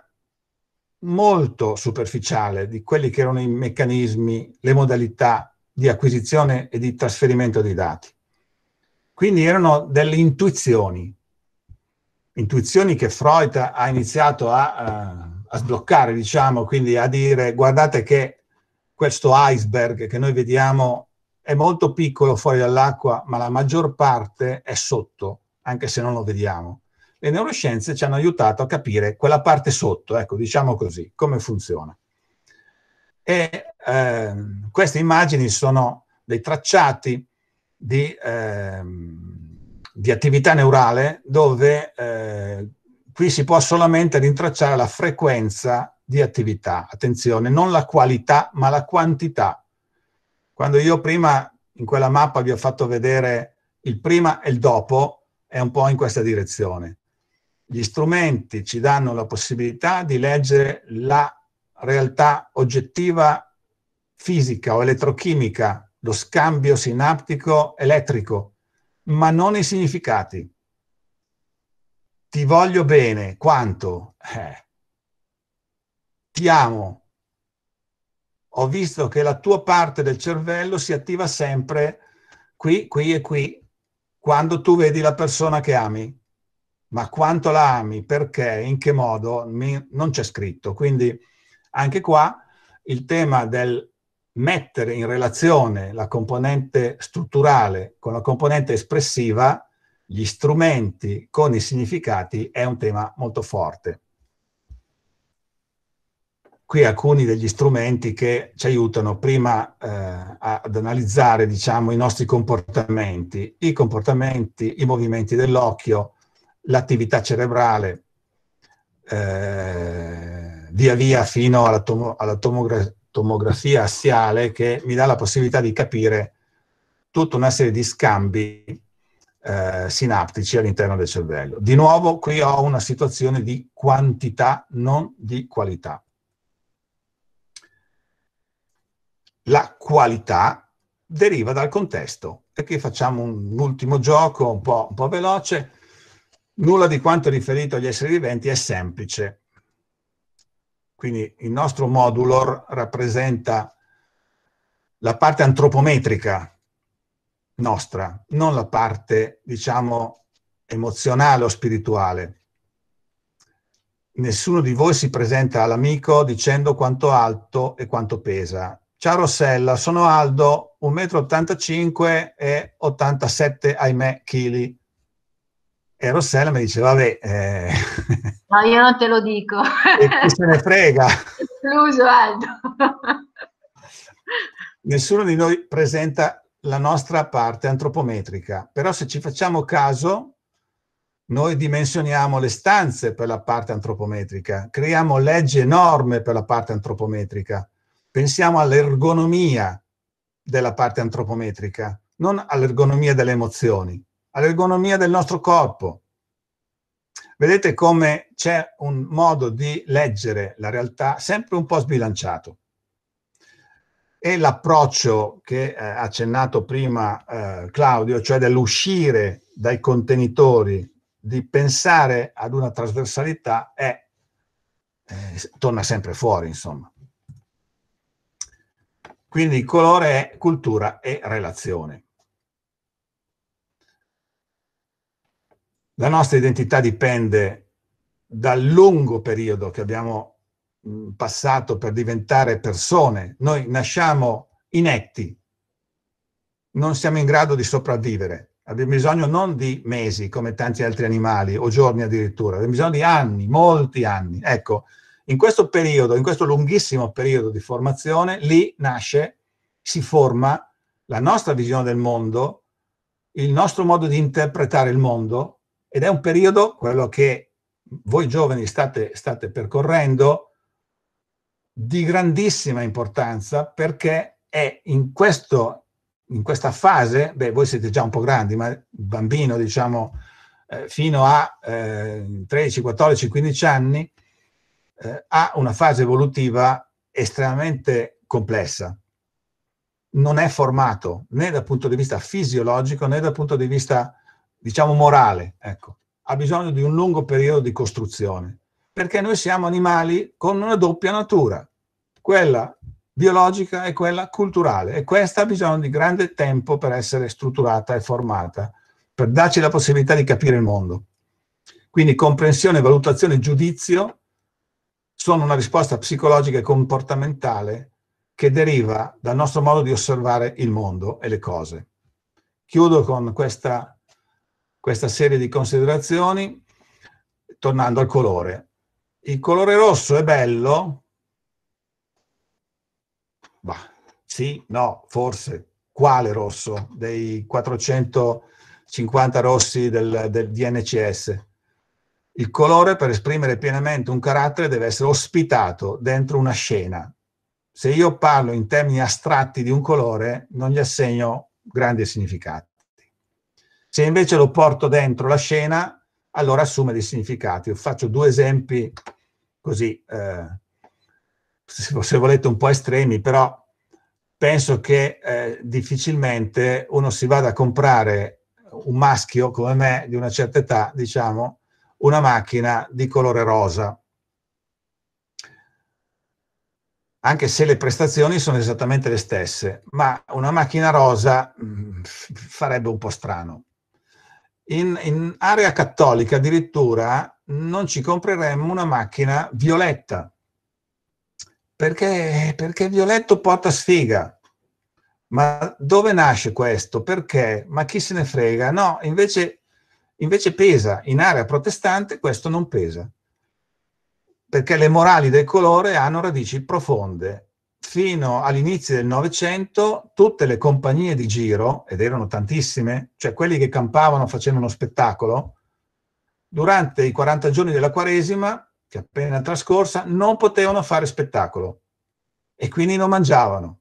molto superficiale di quelli che erano i meccanismi, le modalità di acquisizione e di trasferimento dei dati. Quindi erano delle intuizioni, intuizioni che Freud ha iniziato a, eh, a sbloccare, diciamo, quindi a dire guardate che questo iceberg che noi vediamo è molto piccolo fuori dall'acqua, ma la maggior parte è sotto, anche se non lo vediamo. Le neuroscienze ci hanno aiutato a capire quella parte sotto, ecco, diciamo così, come funziona. E eh, queste immagini sono dei tracciati di... Eh, di attività neurale dove eh, qui si può solamente rintracciare la frequenza di attività. Attenzione, non la qualità, ma la quantità. Quando io prima in quella mappa vi ho fatto vedere il prima e il dopo, è un po' in questa direzione. Gli strumenti ci danno la possibilità di leggere la realtà oggettiva fisica o elettrochimica, lo scambio sinaptico elettrico ma non i significati. Ti voglio bene quanto? Eh. Ti amo. Ho visto che la tua parte del cervello si attiva sempre qui, qui e qui, quando tu vedi la persona che ami. Ma quanto la ami, perché, in che modo, mi, non c'è scritto. Quindi anche qua il tema del mettere in relazione la componente strutturale con la componente espressiva, gli strumenti con i significati, è un tema molto forte. Qui alcuni degli strumenti che ci aiutano prima eh, ad analizzare diciamo, i nostri comportamenti, i comportamenti, i movimenti dell'occhio, l'attività cerebrale, eh, via via fino alla, tomo alla tomografia tomografia assiale che mi dà la possibilità di capire tutta una serie di scambi eh, sinaptici all'interno del cervello. Di nuovo qui ho una situazione di quantità, non di qualità. La qualità deriva dal contesto. E qui facciamo un ultimo gioco un po', un po' veloce. Nulla di quanto riferito agli esseri viventi è semplice quindi il nostro modulo rappresenta la parte antropometrica nostra, non la parte, diciamo, emozionale o spirituale. Nessuno di voi si presenta all'amico dicendo quanto alto e quanto pesa. Ciao Rossella, sono Aldo, 1,85 m e 87, ahimè, chili e Rossella mi dice, vabbè... Eh, no, io non te lo dico. E chi se ne frega? Escluso, Aldo. Nessuno di noi presenta la nostra parte antropometrica, però se ci facciamo caso, noi dimensioniamo le stanze per la parte antropometrica, creiamo leggi e norme per la parte antropometrica, pensiamo all'ergonomia della parte antropometrica, non all'ergonomia delle emozioni all'ergonomia del nostro corpo. Vedete come c'è un modo di leggere la realtà sempre un po' sbilanciato. E l'approccio che eh, ha eh, accennato prima eh, Claudio, cioè dell'uscire dai contenitori, di pensare ad una trasversalità, è, eh, torna sempre fuori, insomma. Quindi colore è cultura e relazione. la nostra identità dipende dal lungo periodo che abbiamo passato per diventare persone. Noi nasciamo inetti, non siamo in grado di sopravvivere. Abbiamo bisogno non di mesi, come tanti altri animali, o giorni addirittura, abbiamo bisogno di anni, molti anni. Ecco, in questo periodo, in questo lunghissimo periodo di formazione, lì nasce, si forma la nostra visione del mondo, il nostro modo di interpretare il mondo, ed è un periodo, quello che voi giovani state, state percorrendo, di grandissima importanza perché è in, questo, in questa fase, beh, voi siete già un po' grandi, ma il bambino, diciamo, eh, fino a eh, 13, 14, 15 anni, eh, ha una fase evolutiva estremamente complessa. Non è formato né dal punto di vista fisiologico né dal punto di vista diciamo morale, ecco, ha bisogno di un lungo periodo di costruzione, perché noi siamo animali con una doppia natura, quella biologica e quella culturale, e questa ha bisogno di grande tempo per essere strutturata e formata, per darci la possibilità di capire il mondo. Quindi comprensione, valutazione, giudizio sono una risposta psicologica e comportamentale che deriva dal nostro modo di osservare il mondo e le cose. Chiudo con questa questa serie di considerazioni tornando al colore. Il colore rosso è bello? Bah, sì, no, forse. Quale rosso? Dei 450 rossi del, del DNCS. Il colore per esprimere pienamente un carattere deve essere ospitato dentro una scena. Se io parlo in termini astratti di un colore, non gli assegno grandi significati. Se invece lo porto dentro la scena, allora assume dei significati. Io faccio due esempi così, eh, se volete un po' estremi, però penso che eh, difficilmente uno si vada a comprare un maschio come me di una certa età, diciamo, una macchina di colore rosa. Anche se le prestazioni sono esattamente le stesse, ma una macchina rosa mh, mm, farebbe un po' strano in, in area cattolica addirittura non ci compreremmo una macchina violetta, perché, perché violetto porta sfiga. Ma dove nasce questo? Perché? Ma chi se ne frega? No, invece, invece pesa. In area protestante questo non pesa perché le morali del colore hanno radici profonde fino all'inizio del Novecento tutte le compagnie di giro, ed erano tantissime, cioè quelli che campavano facendo uno spettacolo, durante i 40 giorni della Quaresima, che appena trascorsa, non potevano fare spettacolo e quindi non mangiavano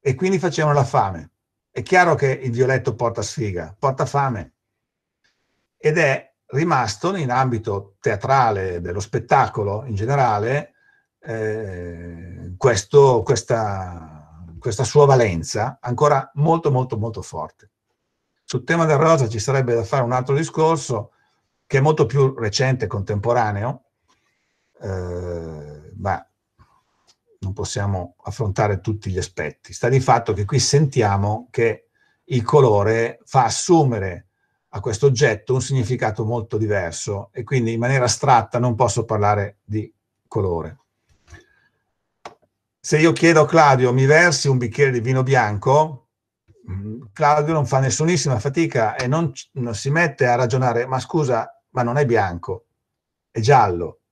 e quindi facevano la fame. È chiaro che il violetto porta sfiga, porta fame ed è rimasto in ambito teatrale dello spettacolo in generale eh, questo, questa, questa sua valenza ancora molto molto molto forte. Sul tema del rosa ci sarebbe da fare un altro discorso che è molto più recente, e contemporaneo, eh, ma non possiamo affrontare tutti gli aspetti. Sta di fatto che qui sentiamo che il colore fa assumere a questo oggetto un significato molto diverso e quindi in maniera astratta non posso parlare di colore se io chiedo a Claudio mi versi un bicchiere di vino bianco, mm, Claudio non fa nessunissima fatica e non, non, si mette a ragionare, ma scusa, ma non è bianco, è giallo.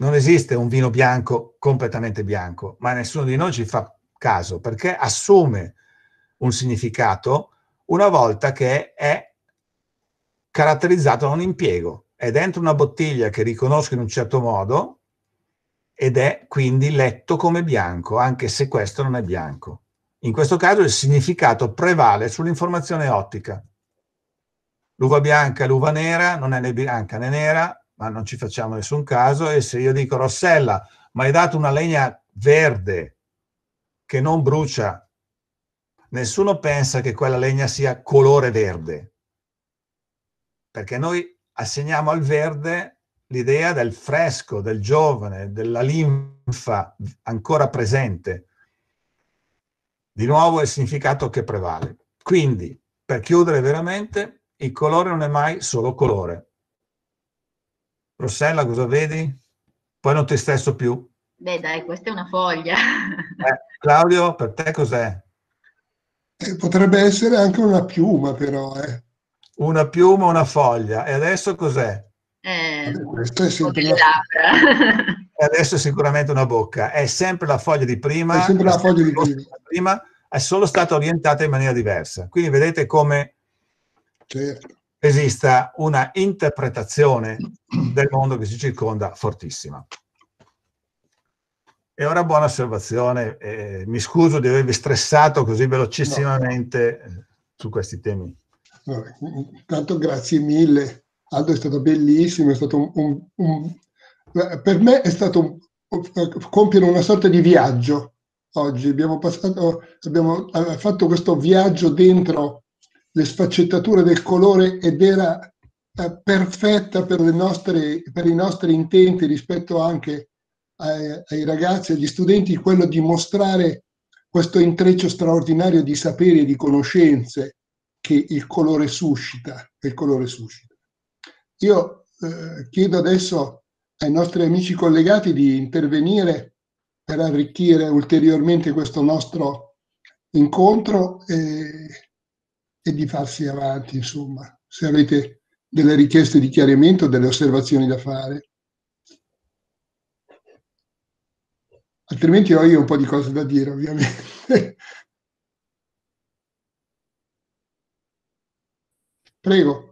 Non esiste un vino bianco completamente bianco, ma nessuno di noi ci fa caso perché assume un significato una volta che è caratterizzato da un impiego. È dentro una bottiglia che riconosco in un certo modo, ed è quindi letto come bianco, anche se questo non è bianco. In questo caso il significato prevale sull'informazione ottica. L'uva bianca e l'uva nera non è né bianca né nera, ma non ci facciamo nessun caso. E se io dico Rossella, ma hai dato una legna verde che non brucia, nessuno pensa che quella legna sia colore verde, perché noi assegniamo al verde l'idea del fresco, del giovane, della linfa ancora presente. Di nuovo è il significato che prevale. Quindi, per chiudere veramente, il colore non è mai solo colore. Rossella, cosa vedi? Poi non ti stesso più. Beh dai, questa è una foglia. Eh, Claudio, per te cos'è? Eh, potrebbe essere anche una piuma però. Eh. Una piuma, una foglia. E adesso cos'è? eh, questo è labbra. adesso sicuramente una bocca, è sempre la foglia di prima, è, sempre la foglia di prima. è solo stata orientata in maniera diversa. Quindi vedete come certo. esista una interpretazione del mondo che si circonda fortissima. E ora buona osservazione, eh, mi scuso di avervi stressato così velocissimamente no. Eh, su questi temi. Allora, intanto grazie mille Aldo è stato bellissimo, è stato un, un, un per me è stato un, compiere una sorta di viaggio oggi. Abbiamo, passato, abbiamo eh, fatto questo viaggio dentro le sfaccettature del colore ed era eh, perfetta per, nostre, per, i nostri intenti rispetto anche ai, ai ragazzi e agli studenti, quello di mostrare questo intreccio straordinario di saperi e di conoscenze che il colore suscita. Il colore suscita. Io eh, chiedo adesso ai nostri amici collegati di intervenire per arricchire ulteriormente questo nostro incontro e, e di farsi avanti, insomma, se avete delle richieste di chiarimento, delle osservazioni da fare. Altrimenti ho io un po' di cose da dire, ovviamente. Prego.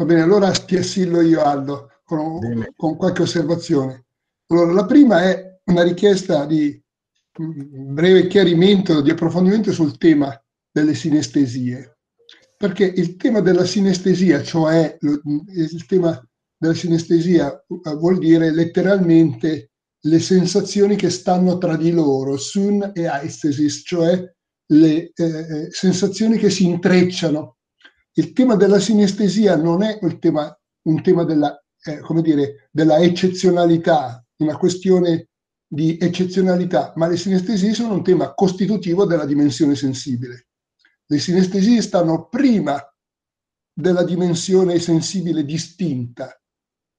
Va bene, allora ti assillo io Aldo con, con qualche osservazione. Allora, la prima è una richiesta di mm, breve chiarimento, di approfondimento sul tema delle sinestesie, perché il tema della sinestesia, cioè mm, il tema della sinestesia eh, vuol dire letteralmente le sensazioni che stanno tra di loro, sun e aesthesis, cioè le eh, eh sensazioni che si intrecciano il tema della sinestesia non è un tema, un tema della, eh, come dire, della eccezionalità, una questione di eccezionalità, ma le sinestesie sono un tema costitutivo della dimensione sensibile. Le sinestesie stanno prima della dimensione sensibile distinta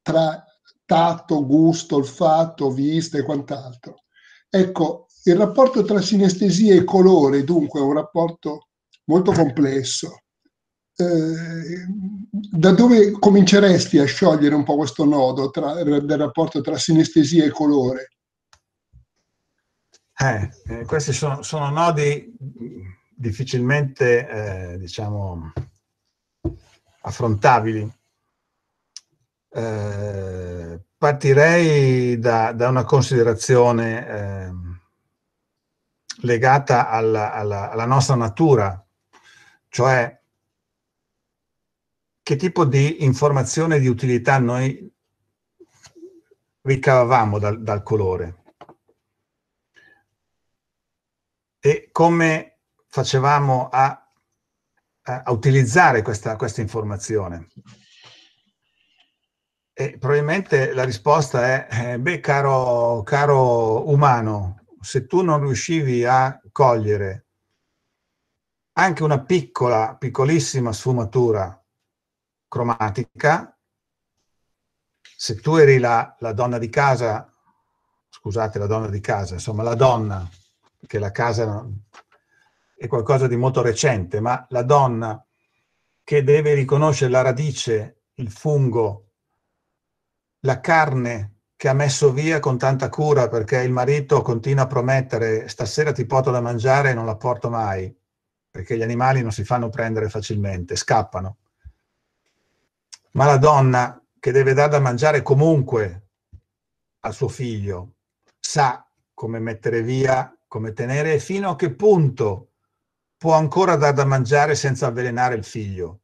tra tatto, gusto, olfatto, vista e quant'altro. Ecco, il rapporto tra sinestesia e colore, dunque, è un rapporto molto complesso eh, da dove cominceresti a sciogliere un po' questo nodo tra, del rapporto tra sinestesia e colore? Eh, eh questi sono, sono, nodi difficilmente, eh, diciamo, affrontabili. Eh, partirei da, da, una considerazione ehm, legata alla, alla, alla nostra natura, cioè che tipo di informazione di utilità noi ricavavamo dal, dal colore e come facevamo a, a utilizzare questa, questa informazione. E probabilmente la risposta è, eh, beh, caro, caro umano, se tu non riuscivi a cogliere anche una piccola, piccolissima sfumatura cromatica, se tu eri la, la, donna di casa, scusate la donna di casa, insomma la donna, che la casa è qualcosa di molto recente, ma la donna che deve riconoscere la radice, il fungo, la carne che ha messo via con tanta cura perché il marito continua a promettere stasera ti porto da mangiare e non la porto mai, perché gli animali non si fanno prendere facilmente, scappano ma la donna che deve dare da mangiare comunque al suo figlio sa come mettere via, come tenere e fino a che punto può ancora dar da mangiare senza avvelenare il figlio.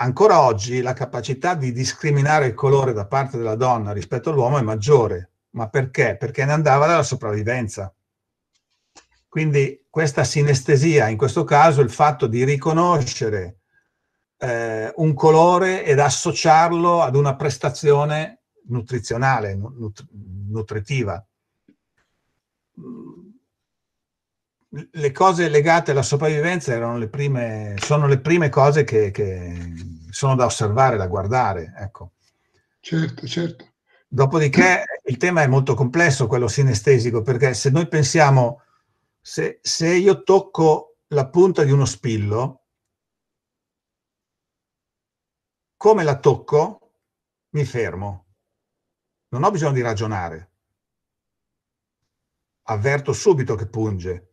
Ancora oggi la capacità di discriminare il colore da parte della donna rispetto all'uomo è maggiore. Ma perché? Perché ne andava dalla sopravvivenza. Quindi questa sinestesia, in questo caso il fatto di riconoscere eh, un colore ed associarlo ad una prestazione nutrizionale, nut nutritiva. Mm, le cose legate alla sopravvivenza erano le prime, sono le prime cose che, che sono da osservare, da guardare. Ecco. Certo, certo. Dopodiché il tema è molto complesso, quello sinestesico, perché se noi pensiamo, se, se io tocco la punta di uno spillo, come la tocco, mi fermo. Non ho bisogno di ragionare. Avverto subito che punge.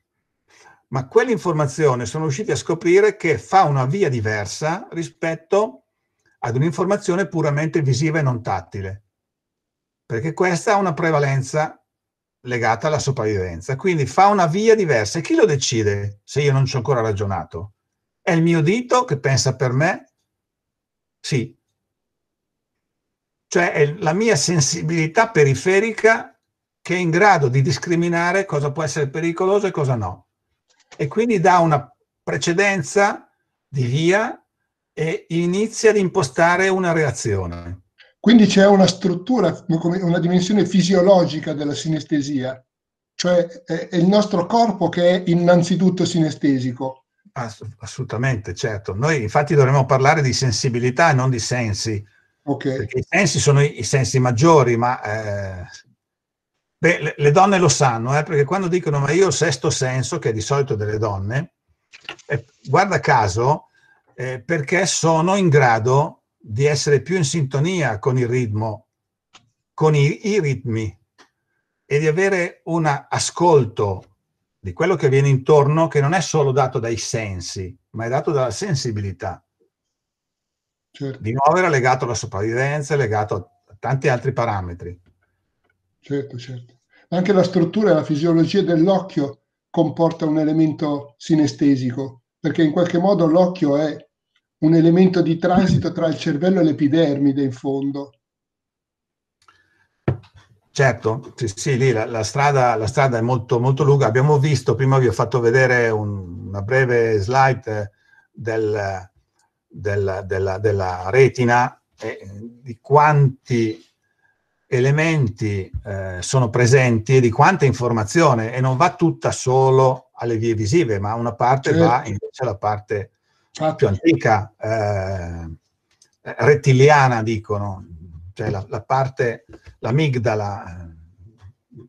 Ma quell'informazione sono riusciti a scoprire che fa una via diversa rispetto ad un'informazione puramente visiva e non tattile. Perché questa ha una prevalenza legata alla sopravvivenza. Quindi fa una via diversa. E chi lo decide se io non ci ho ancora ragionato? È il mio dito che pensa per me sì. Cioè è la mia sensibilità periferica che è in grado di discriminare cosa può essere pericoloso e cosa no. E quindi dà una precedenza di via e inizia ad impostare una reazione. Quindi c'è una struttura, una dimensione fisiologica della sinestesia, cioè è il nostro corpo che è innanzitutto sinestesico assolutamente, certo. Noi infatti dovremmo parlare di sensibilità e non di sensi. Okay. Perché i sensi sono i, i sensi maggiori, ma eh, beh, le, le, donne lo sanno, eh, perché quando dicono ma io ho il sesto senso, che è di solito delle donne, eh, guarda caso, eh, perché sono in grado di essere più in sintonia con il ritmo, con i, i ritmi e di avere un ascolto di quello che viene intorno, che non è solo dato dai sensi, ma è dato dalla sensibilità. Certo. Di nuovo era legato alla sopravvivenza, è legato a tanti altri parametri. Certo, certo. Anche la struttura e la fisiologia dell'occhio comporta un elemento sinestesico, perché in qualche modo l'occhio è un elemento di transito tra il cervello e l'epidermide in fondo. Certo, sì, sì lì la, la, strada, la, strada, è molto, molto lunga. Abbiamo visto, prima vi ho fatto vedere un, una breve slide del, del, della, della, retina eh, di quanti elementi eh, sono presenti e di quanta informazione e non va tutta solo alle vie visive, ma una parte certo. va invece alla parte certo. più antica, eh, rettiliana dicono, cioè la, la parte l'amigdala, eh,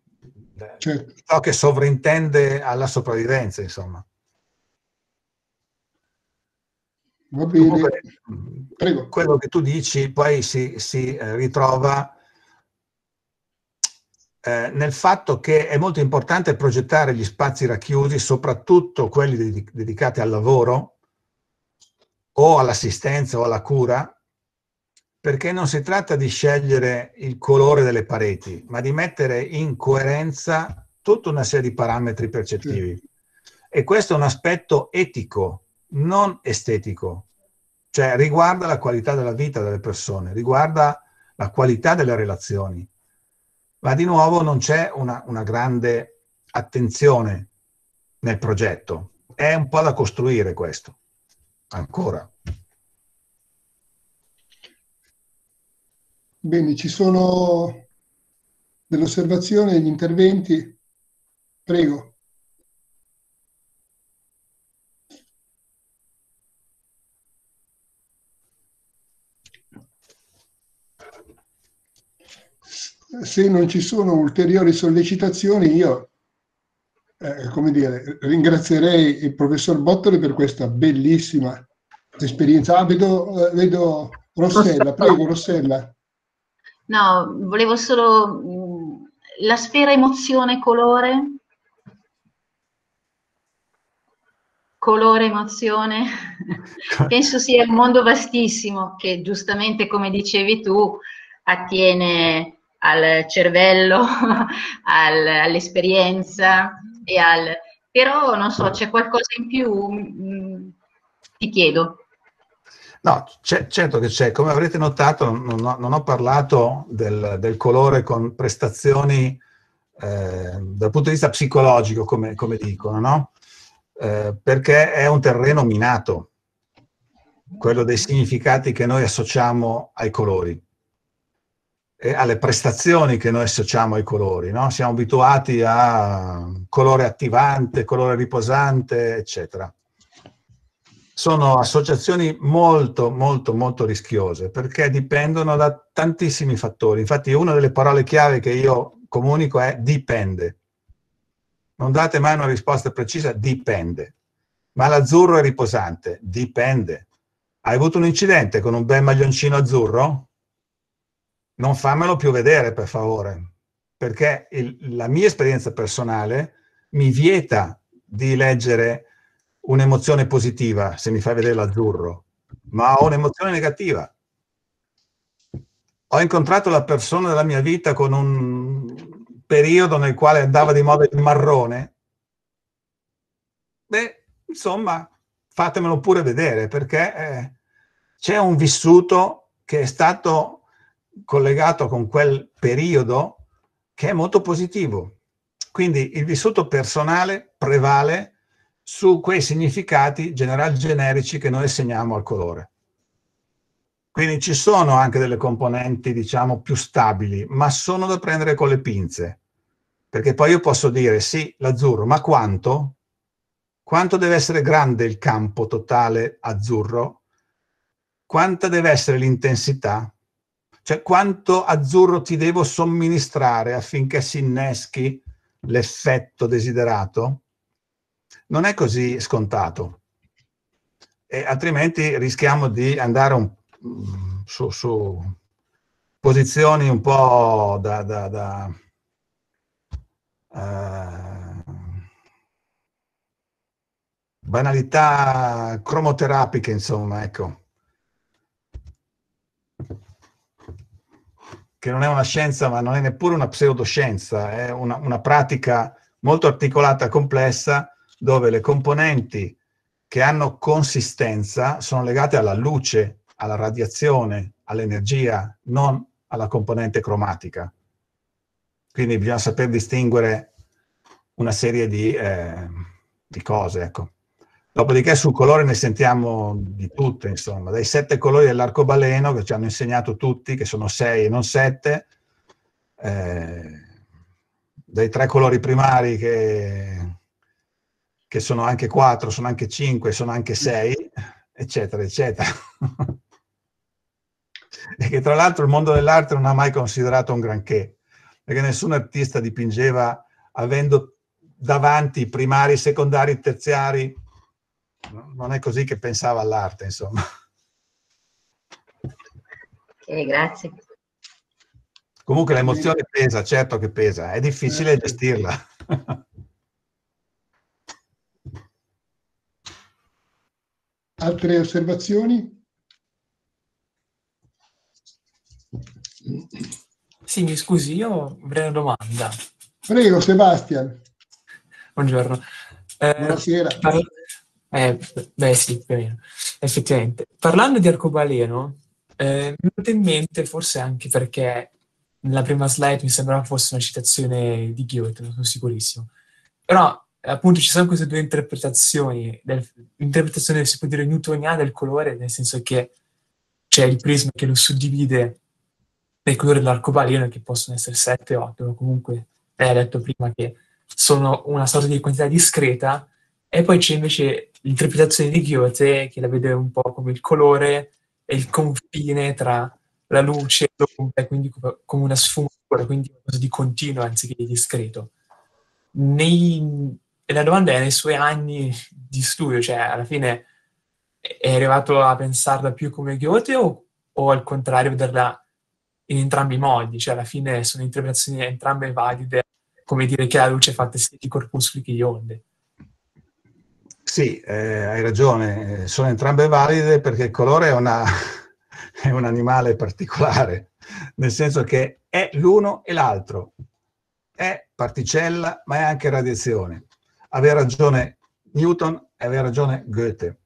eh, certo. ciò che sovrintende alla sopravvivenza, insomma. Va bene. Comunque, Prego. Quello che tu dici poi si, si eh, ritrova nel fatto che è molto importante progettare gli spazi racchiusi, soprattutto quelli dedic dedicati al lavoro o all'assistenza o alla cura, perché non si tratta di scegliere il colore delle pareti, ma di mettere in coerenza tutta una serie di parametri percettivi. E questo è un aspetto etico, non estetico, cioè riguarda la qualità della vita delle persone, riguarda la qualità delle relazioni. Ma di nuovo non c'è una, una grande attenzione nel progetto, è un po' da costruire questo, ancora. Bene, ci sono delle osservazioni, degli interventi? Prego. Se non ci sono ulteriori sollecitazioni, io eh, come dire, ringrazierei il professor Bottoli per questa bellissima esperienza. Ah, vedo, eh, vedo Rossella, prego Rossella. No, volevo solo mm, la sfera emozione colore. Colore emozione. Penso sia un mondo vastissimo che giustamente come dicevi tu attiene al cervello, al, all'esperienza e al però non so, c'è qualcosa in più? Mm, mm, ti chiedo. No, certo che c'è. Come avrete notato, non ho, non ho parlato del, del, colore con prestazioni eh, dal punto di vista psicologico, come, come dicono, no? eh, perché è un terreno minato, quello dei significati che noi associamo ai colori e alle prestazioni che noi associamo ai colori. No? Siamo abituati a colore attivante, colore riposante, eccetera sono associazioni molto, molto, molto rischiose perché dipendono da tantissimi fattori. Infatti una delle parole chiave che io comunico è dipende. Non date mai una risposta precisa, dipende. Ma l'azzurro è riposante, dipende. Hai avuto un incidente con un bel maglioncino azzurro? Non fammelo più vedere, per favore, perché il, la mia esperienza personale mi vieta di leggere un'emozione positiva se mi fai vedere l'azzurro, ma ho un'emozione negativa. Ho incontrato la persona della mia vita con un periodo nel quale andava di moda il marrone. Beh, insomma, fatemelo pure vedere perché eh, c'è un vissuto che è stato collegato con quel periodo che è molto positivo. Quindi il vissuto personale prevale su quei significati general generici che noi assegniamo al colore. Quindi ci sono anche delle componenti, diciamo, più stabili, ma sono da prendere con le pinze. Perché poi io posso dire, sì, l'azzurro, ma quanto? Quanto deve essere grande il campo totale azzurro? Quanta deve essere l'intensità? Cioè, quanto azzurro ti devo somministrare affinché si inneschi l'effetto desiderato? non è così scontato, e altrimenti rischiamo di andare un, mm, su, su, posizioni un po' da... da, da eh, banalità cromoterapiche, insomma, ecco. Che non è una scienza, ma non è neppure una pseudoscienza, è una, una pratica molto articolata, complessa, dove le componenti che hanno consistenza sono legate alla luce, alla radiazione, all'energia, non alla componente cromatica. Quindi bisogna saper distinguere una serie di, eh, di cose. Ecco. Dopodiché sul colore ne sentiamo di tutte, insomma, dai sette colori dell'arcobaleno che ci hanno insegnato tutti, che sono sei e non sette, eh, dai tre colori primari che che sono anche 4, sono anche 5, sono anche 6, mm. eccetera, eccetera. e che tra l'altro il mondo dell'arte non ha mai considerato un granché, perché nessun artista dipingeva avendo davanti primari, secondari, terziari. Non è così che pensava all'arte, insomma. Ok, grazie. Comunque l'emozione pesa, certo che pesa, è difficile mm. gestirla. Altre osservazioni? Sì, mi scusi, io avrei una domanda. Prego, Sebastian. Buongiorno. Eh, Buonasera. Parla- eh, beh, sì, effettivamente. Parlando di arcobaleno, eh, mi è venuto in mente, forse anche perché nella prima slide mi sembrava fosse una citazione di Goethe, sono sicurissimo, però eh, appunto ci sono queste due interpretazioni, del, interpretazione si può dire newtoniana del colore, nel senso che c'è il prisma che lo suddivide nel colore dell'arcobaleno, che possono essere 7, 8, o comunque hai detto prima che sono una sorta di quantità discreta, e poi c'è invece l'interpretazione di Goethe, che la vede un po' come il colore e il confine tra la luce e l'ombra, quindi come una sfumatura, quindi qualcosa di continuo anziché di discreto. Nei, e la domanda è nei suoi anni di studio, cioè alla fine è arrivato a pensarla più come Goethe o, o al contrario vederla in entrambi i modi, cioè alla fine sono interpretazioni entrambe valide, come dire che la luce è fatta sia di corpuscoli che di onde. Sì, eh, hai ragione, eh, sono entrambe valide perché il colore è, una, è un animale particolare, nel senso che è l'uno e l'altro, è particella ma è anche radiazione aveva ragione Newton e aveva ragione Goethe.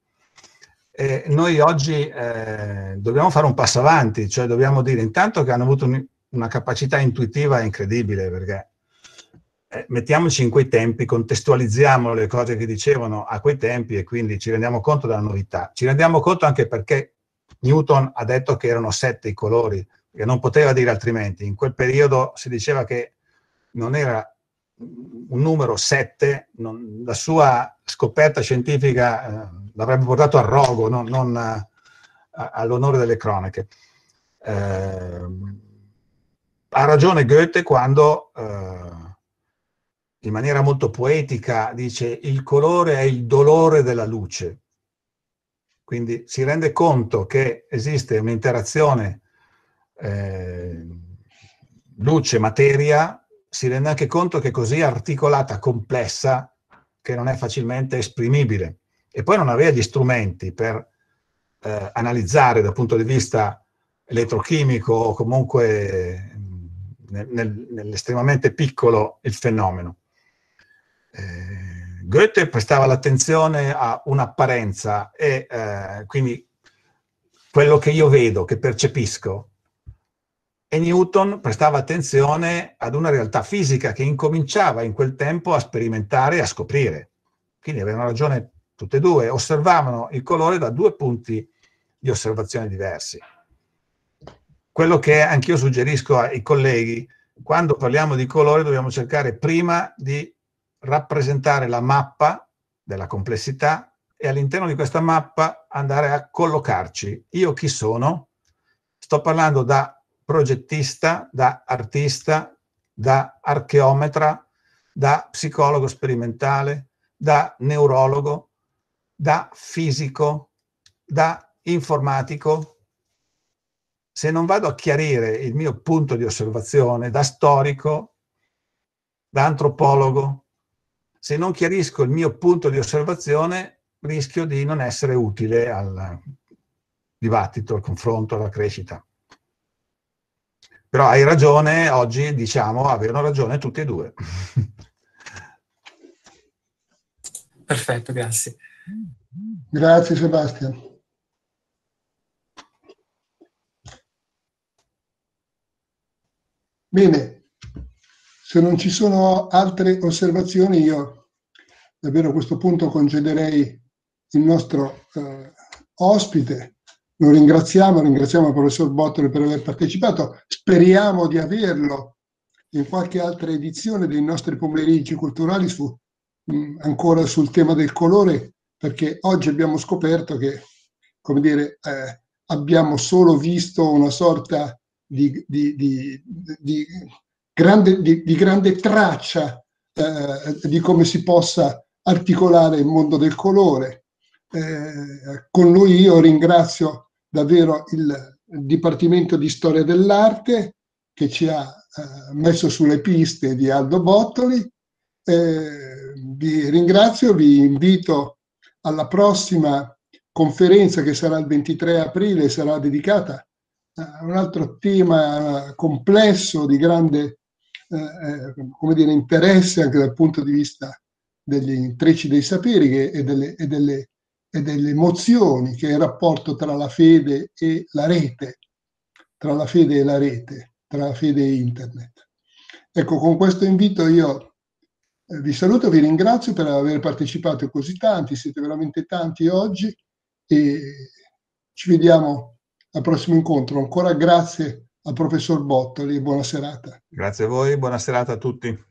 E noi oggi eh, dobbiamo fare un passo avanti, cioè dobbiamo dire intanto che hanno avuto un, una capacità intuitiva incredibile, perché eh, mettiamoci in quei tempi, contestualizziamo le cose che dicevano a quei tempi e quindi ci rendiamo conto della novità. Ci rendiamo conto anche perché Newton ha detto che erano sette i colori, che non poteva dire altrimenti. In quel periodo si diceva che non era un numero 7, non, la sua scoperta scientifica eh, l'avrebbe portato al rogo, non, non a, eh, a, all'onore delle cronache. Eh, ha ragione Goethe quando eh, in maniera molto poetica dice il colore è il dolore della luce. Quindi si rende conto che esiste un'interazione eh, luce-materia si rende anche conto che è così articolata, complessa, che non è facilmente esprimibile. E poi non aveva gli strumenti per eh, analizzare dal punto di vista elettrochimico o comunque nel, nell'estremamente piccolo il fenomeno. Eh, Goethe prestava l'attenzione a un'apparenza e eh, quindi quello che io vedo, che percepisco, e Newton prestava attenzione ad una realtà fisica che incominciava in quel tempo a sperimentare e a scoprire. Quindi avevano ragione tutte e due, osservavano il colore da due punti di osservazione diversi. Quello che anch'io suggerisco ai colleghi, quando parliamo di colore dobbiamo cercare prima di rappresentare la mappa della complessità e all'interno di questa mappa andare a collocarci. Io chi sono? Sto parlando da progettista, da artista, da archeometra, da psicologo sperimentale, da neurologo, da fisico, da informatico. Se non vado a chiarire il mio punto di osservazione da storico, da antropologo, se non chiarisco il mio punto di osservazione, rischio di non essere utile al dibattito, al confronto, alla crescita. Però hai ragione, oggi diciamo avevano ragione tutti e due. Perfetto, grazie. Grazie Sebastian. Bene, se non ci sono altre osservazioni io davvero a questo punto concederei il nostro eh, ospite lo ringraziamo, ringraziamo il professor Bottoli per aver partecipato, speriamo di averlo in qualche altra edizione dei nostri pomeriggi culturali su, mh, mm, ancora sul tema del colore, perché oggi abbiamo scoperto che, come dire, eh, abbiamo solo visto una sorta di, di, di, di grande, grande, traccia eh, di come si possa articolare il mondo del colore. Eh, con lui io ringrazio davvero il Dipartimento di Storia dell'Arte che ci ha eh, messo sulle piste di Aldo Bottoli. Eh, vi ringrazio, vi invito alla prossima conferenza che sarà il 23 aprile, sarà dedicata a un altro tema complesso di grande eh, eh dire, interesse anche dal punto di vista degli intrecci dei saperi e delle, e delle e delle emozioni che è il rapporto tra la fede e la rete, tra la fede e la rete, tra la fede e internet. Ecco, con questo invito io eh, vi saluto, vi ringrazio per aver partecipato così tanti, siete veramente tanti oggi e ci vediamo al prossimo incontro. Ancora grazie al professor Bottoli e buona serata. Grazie a voi, buona serata a tutti.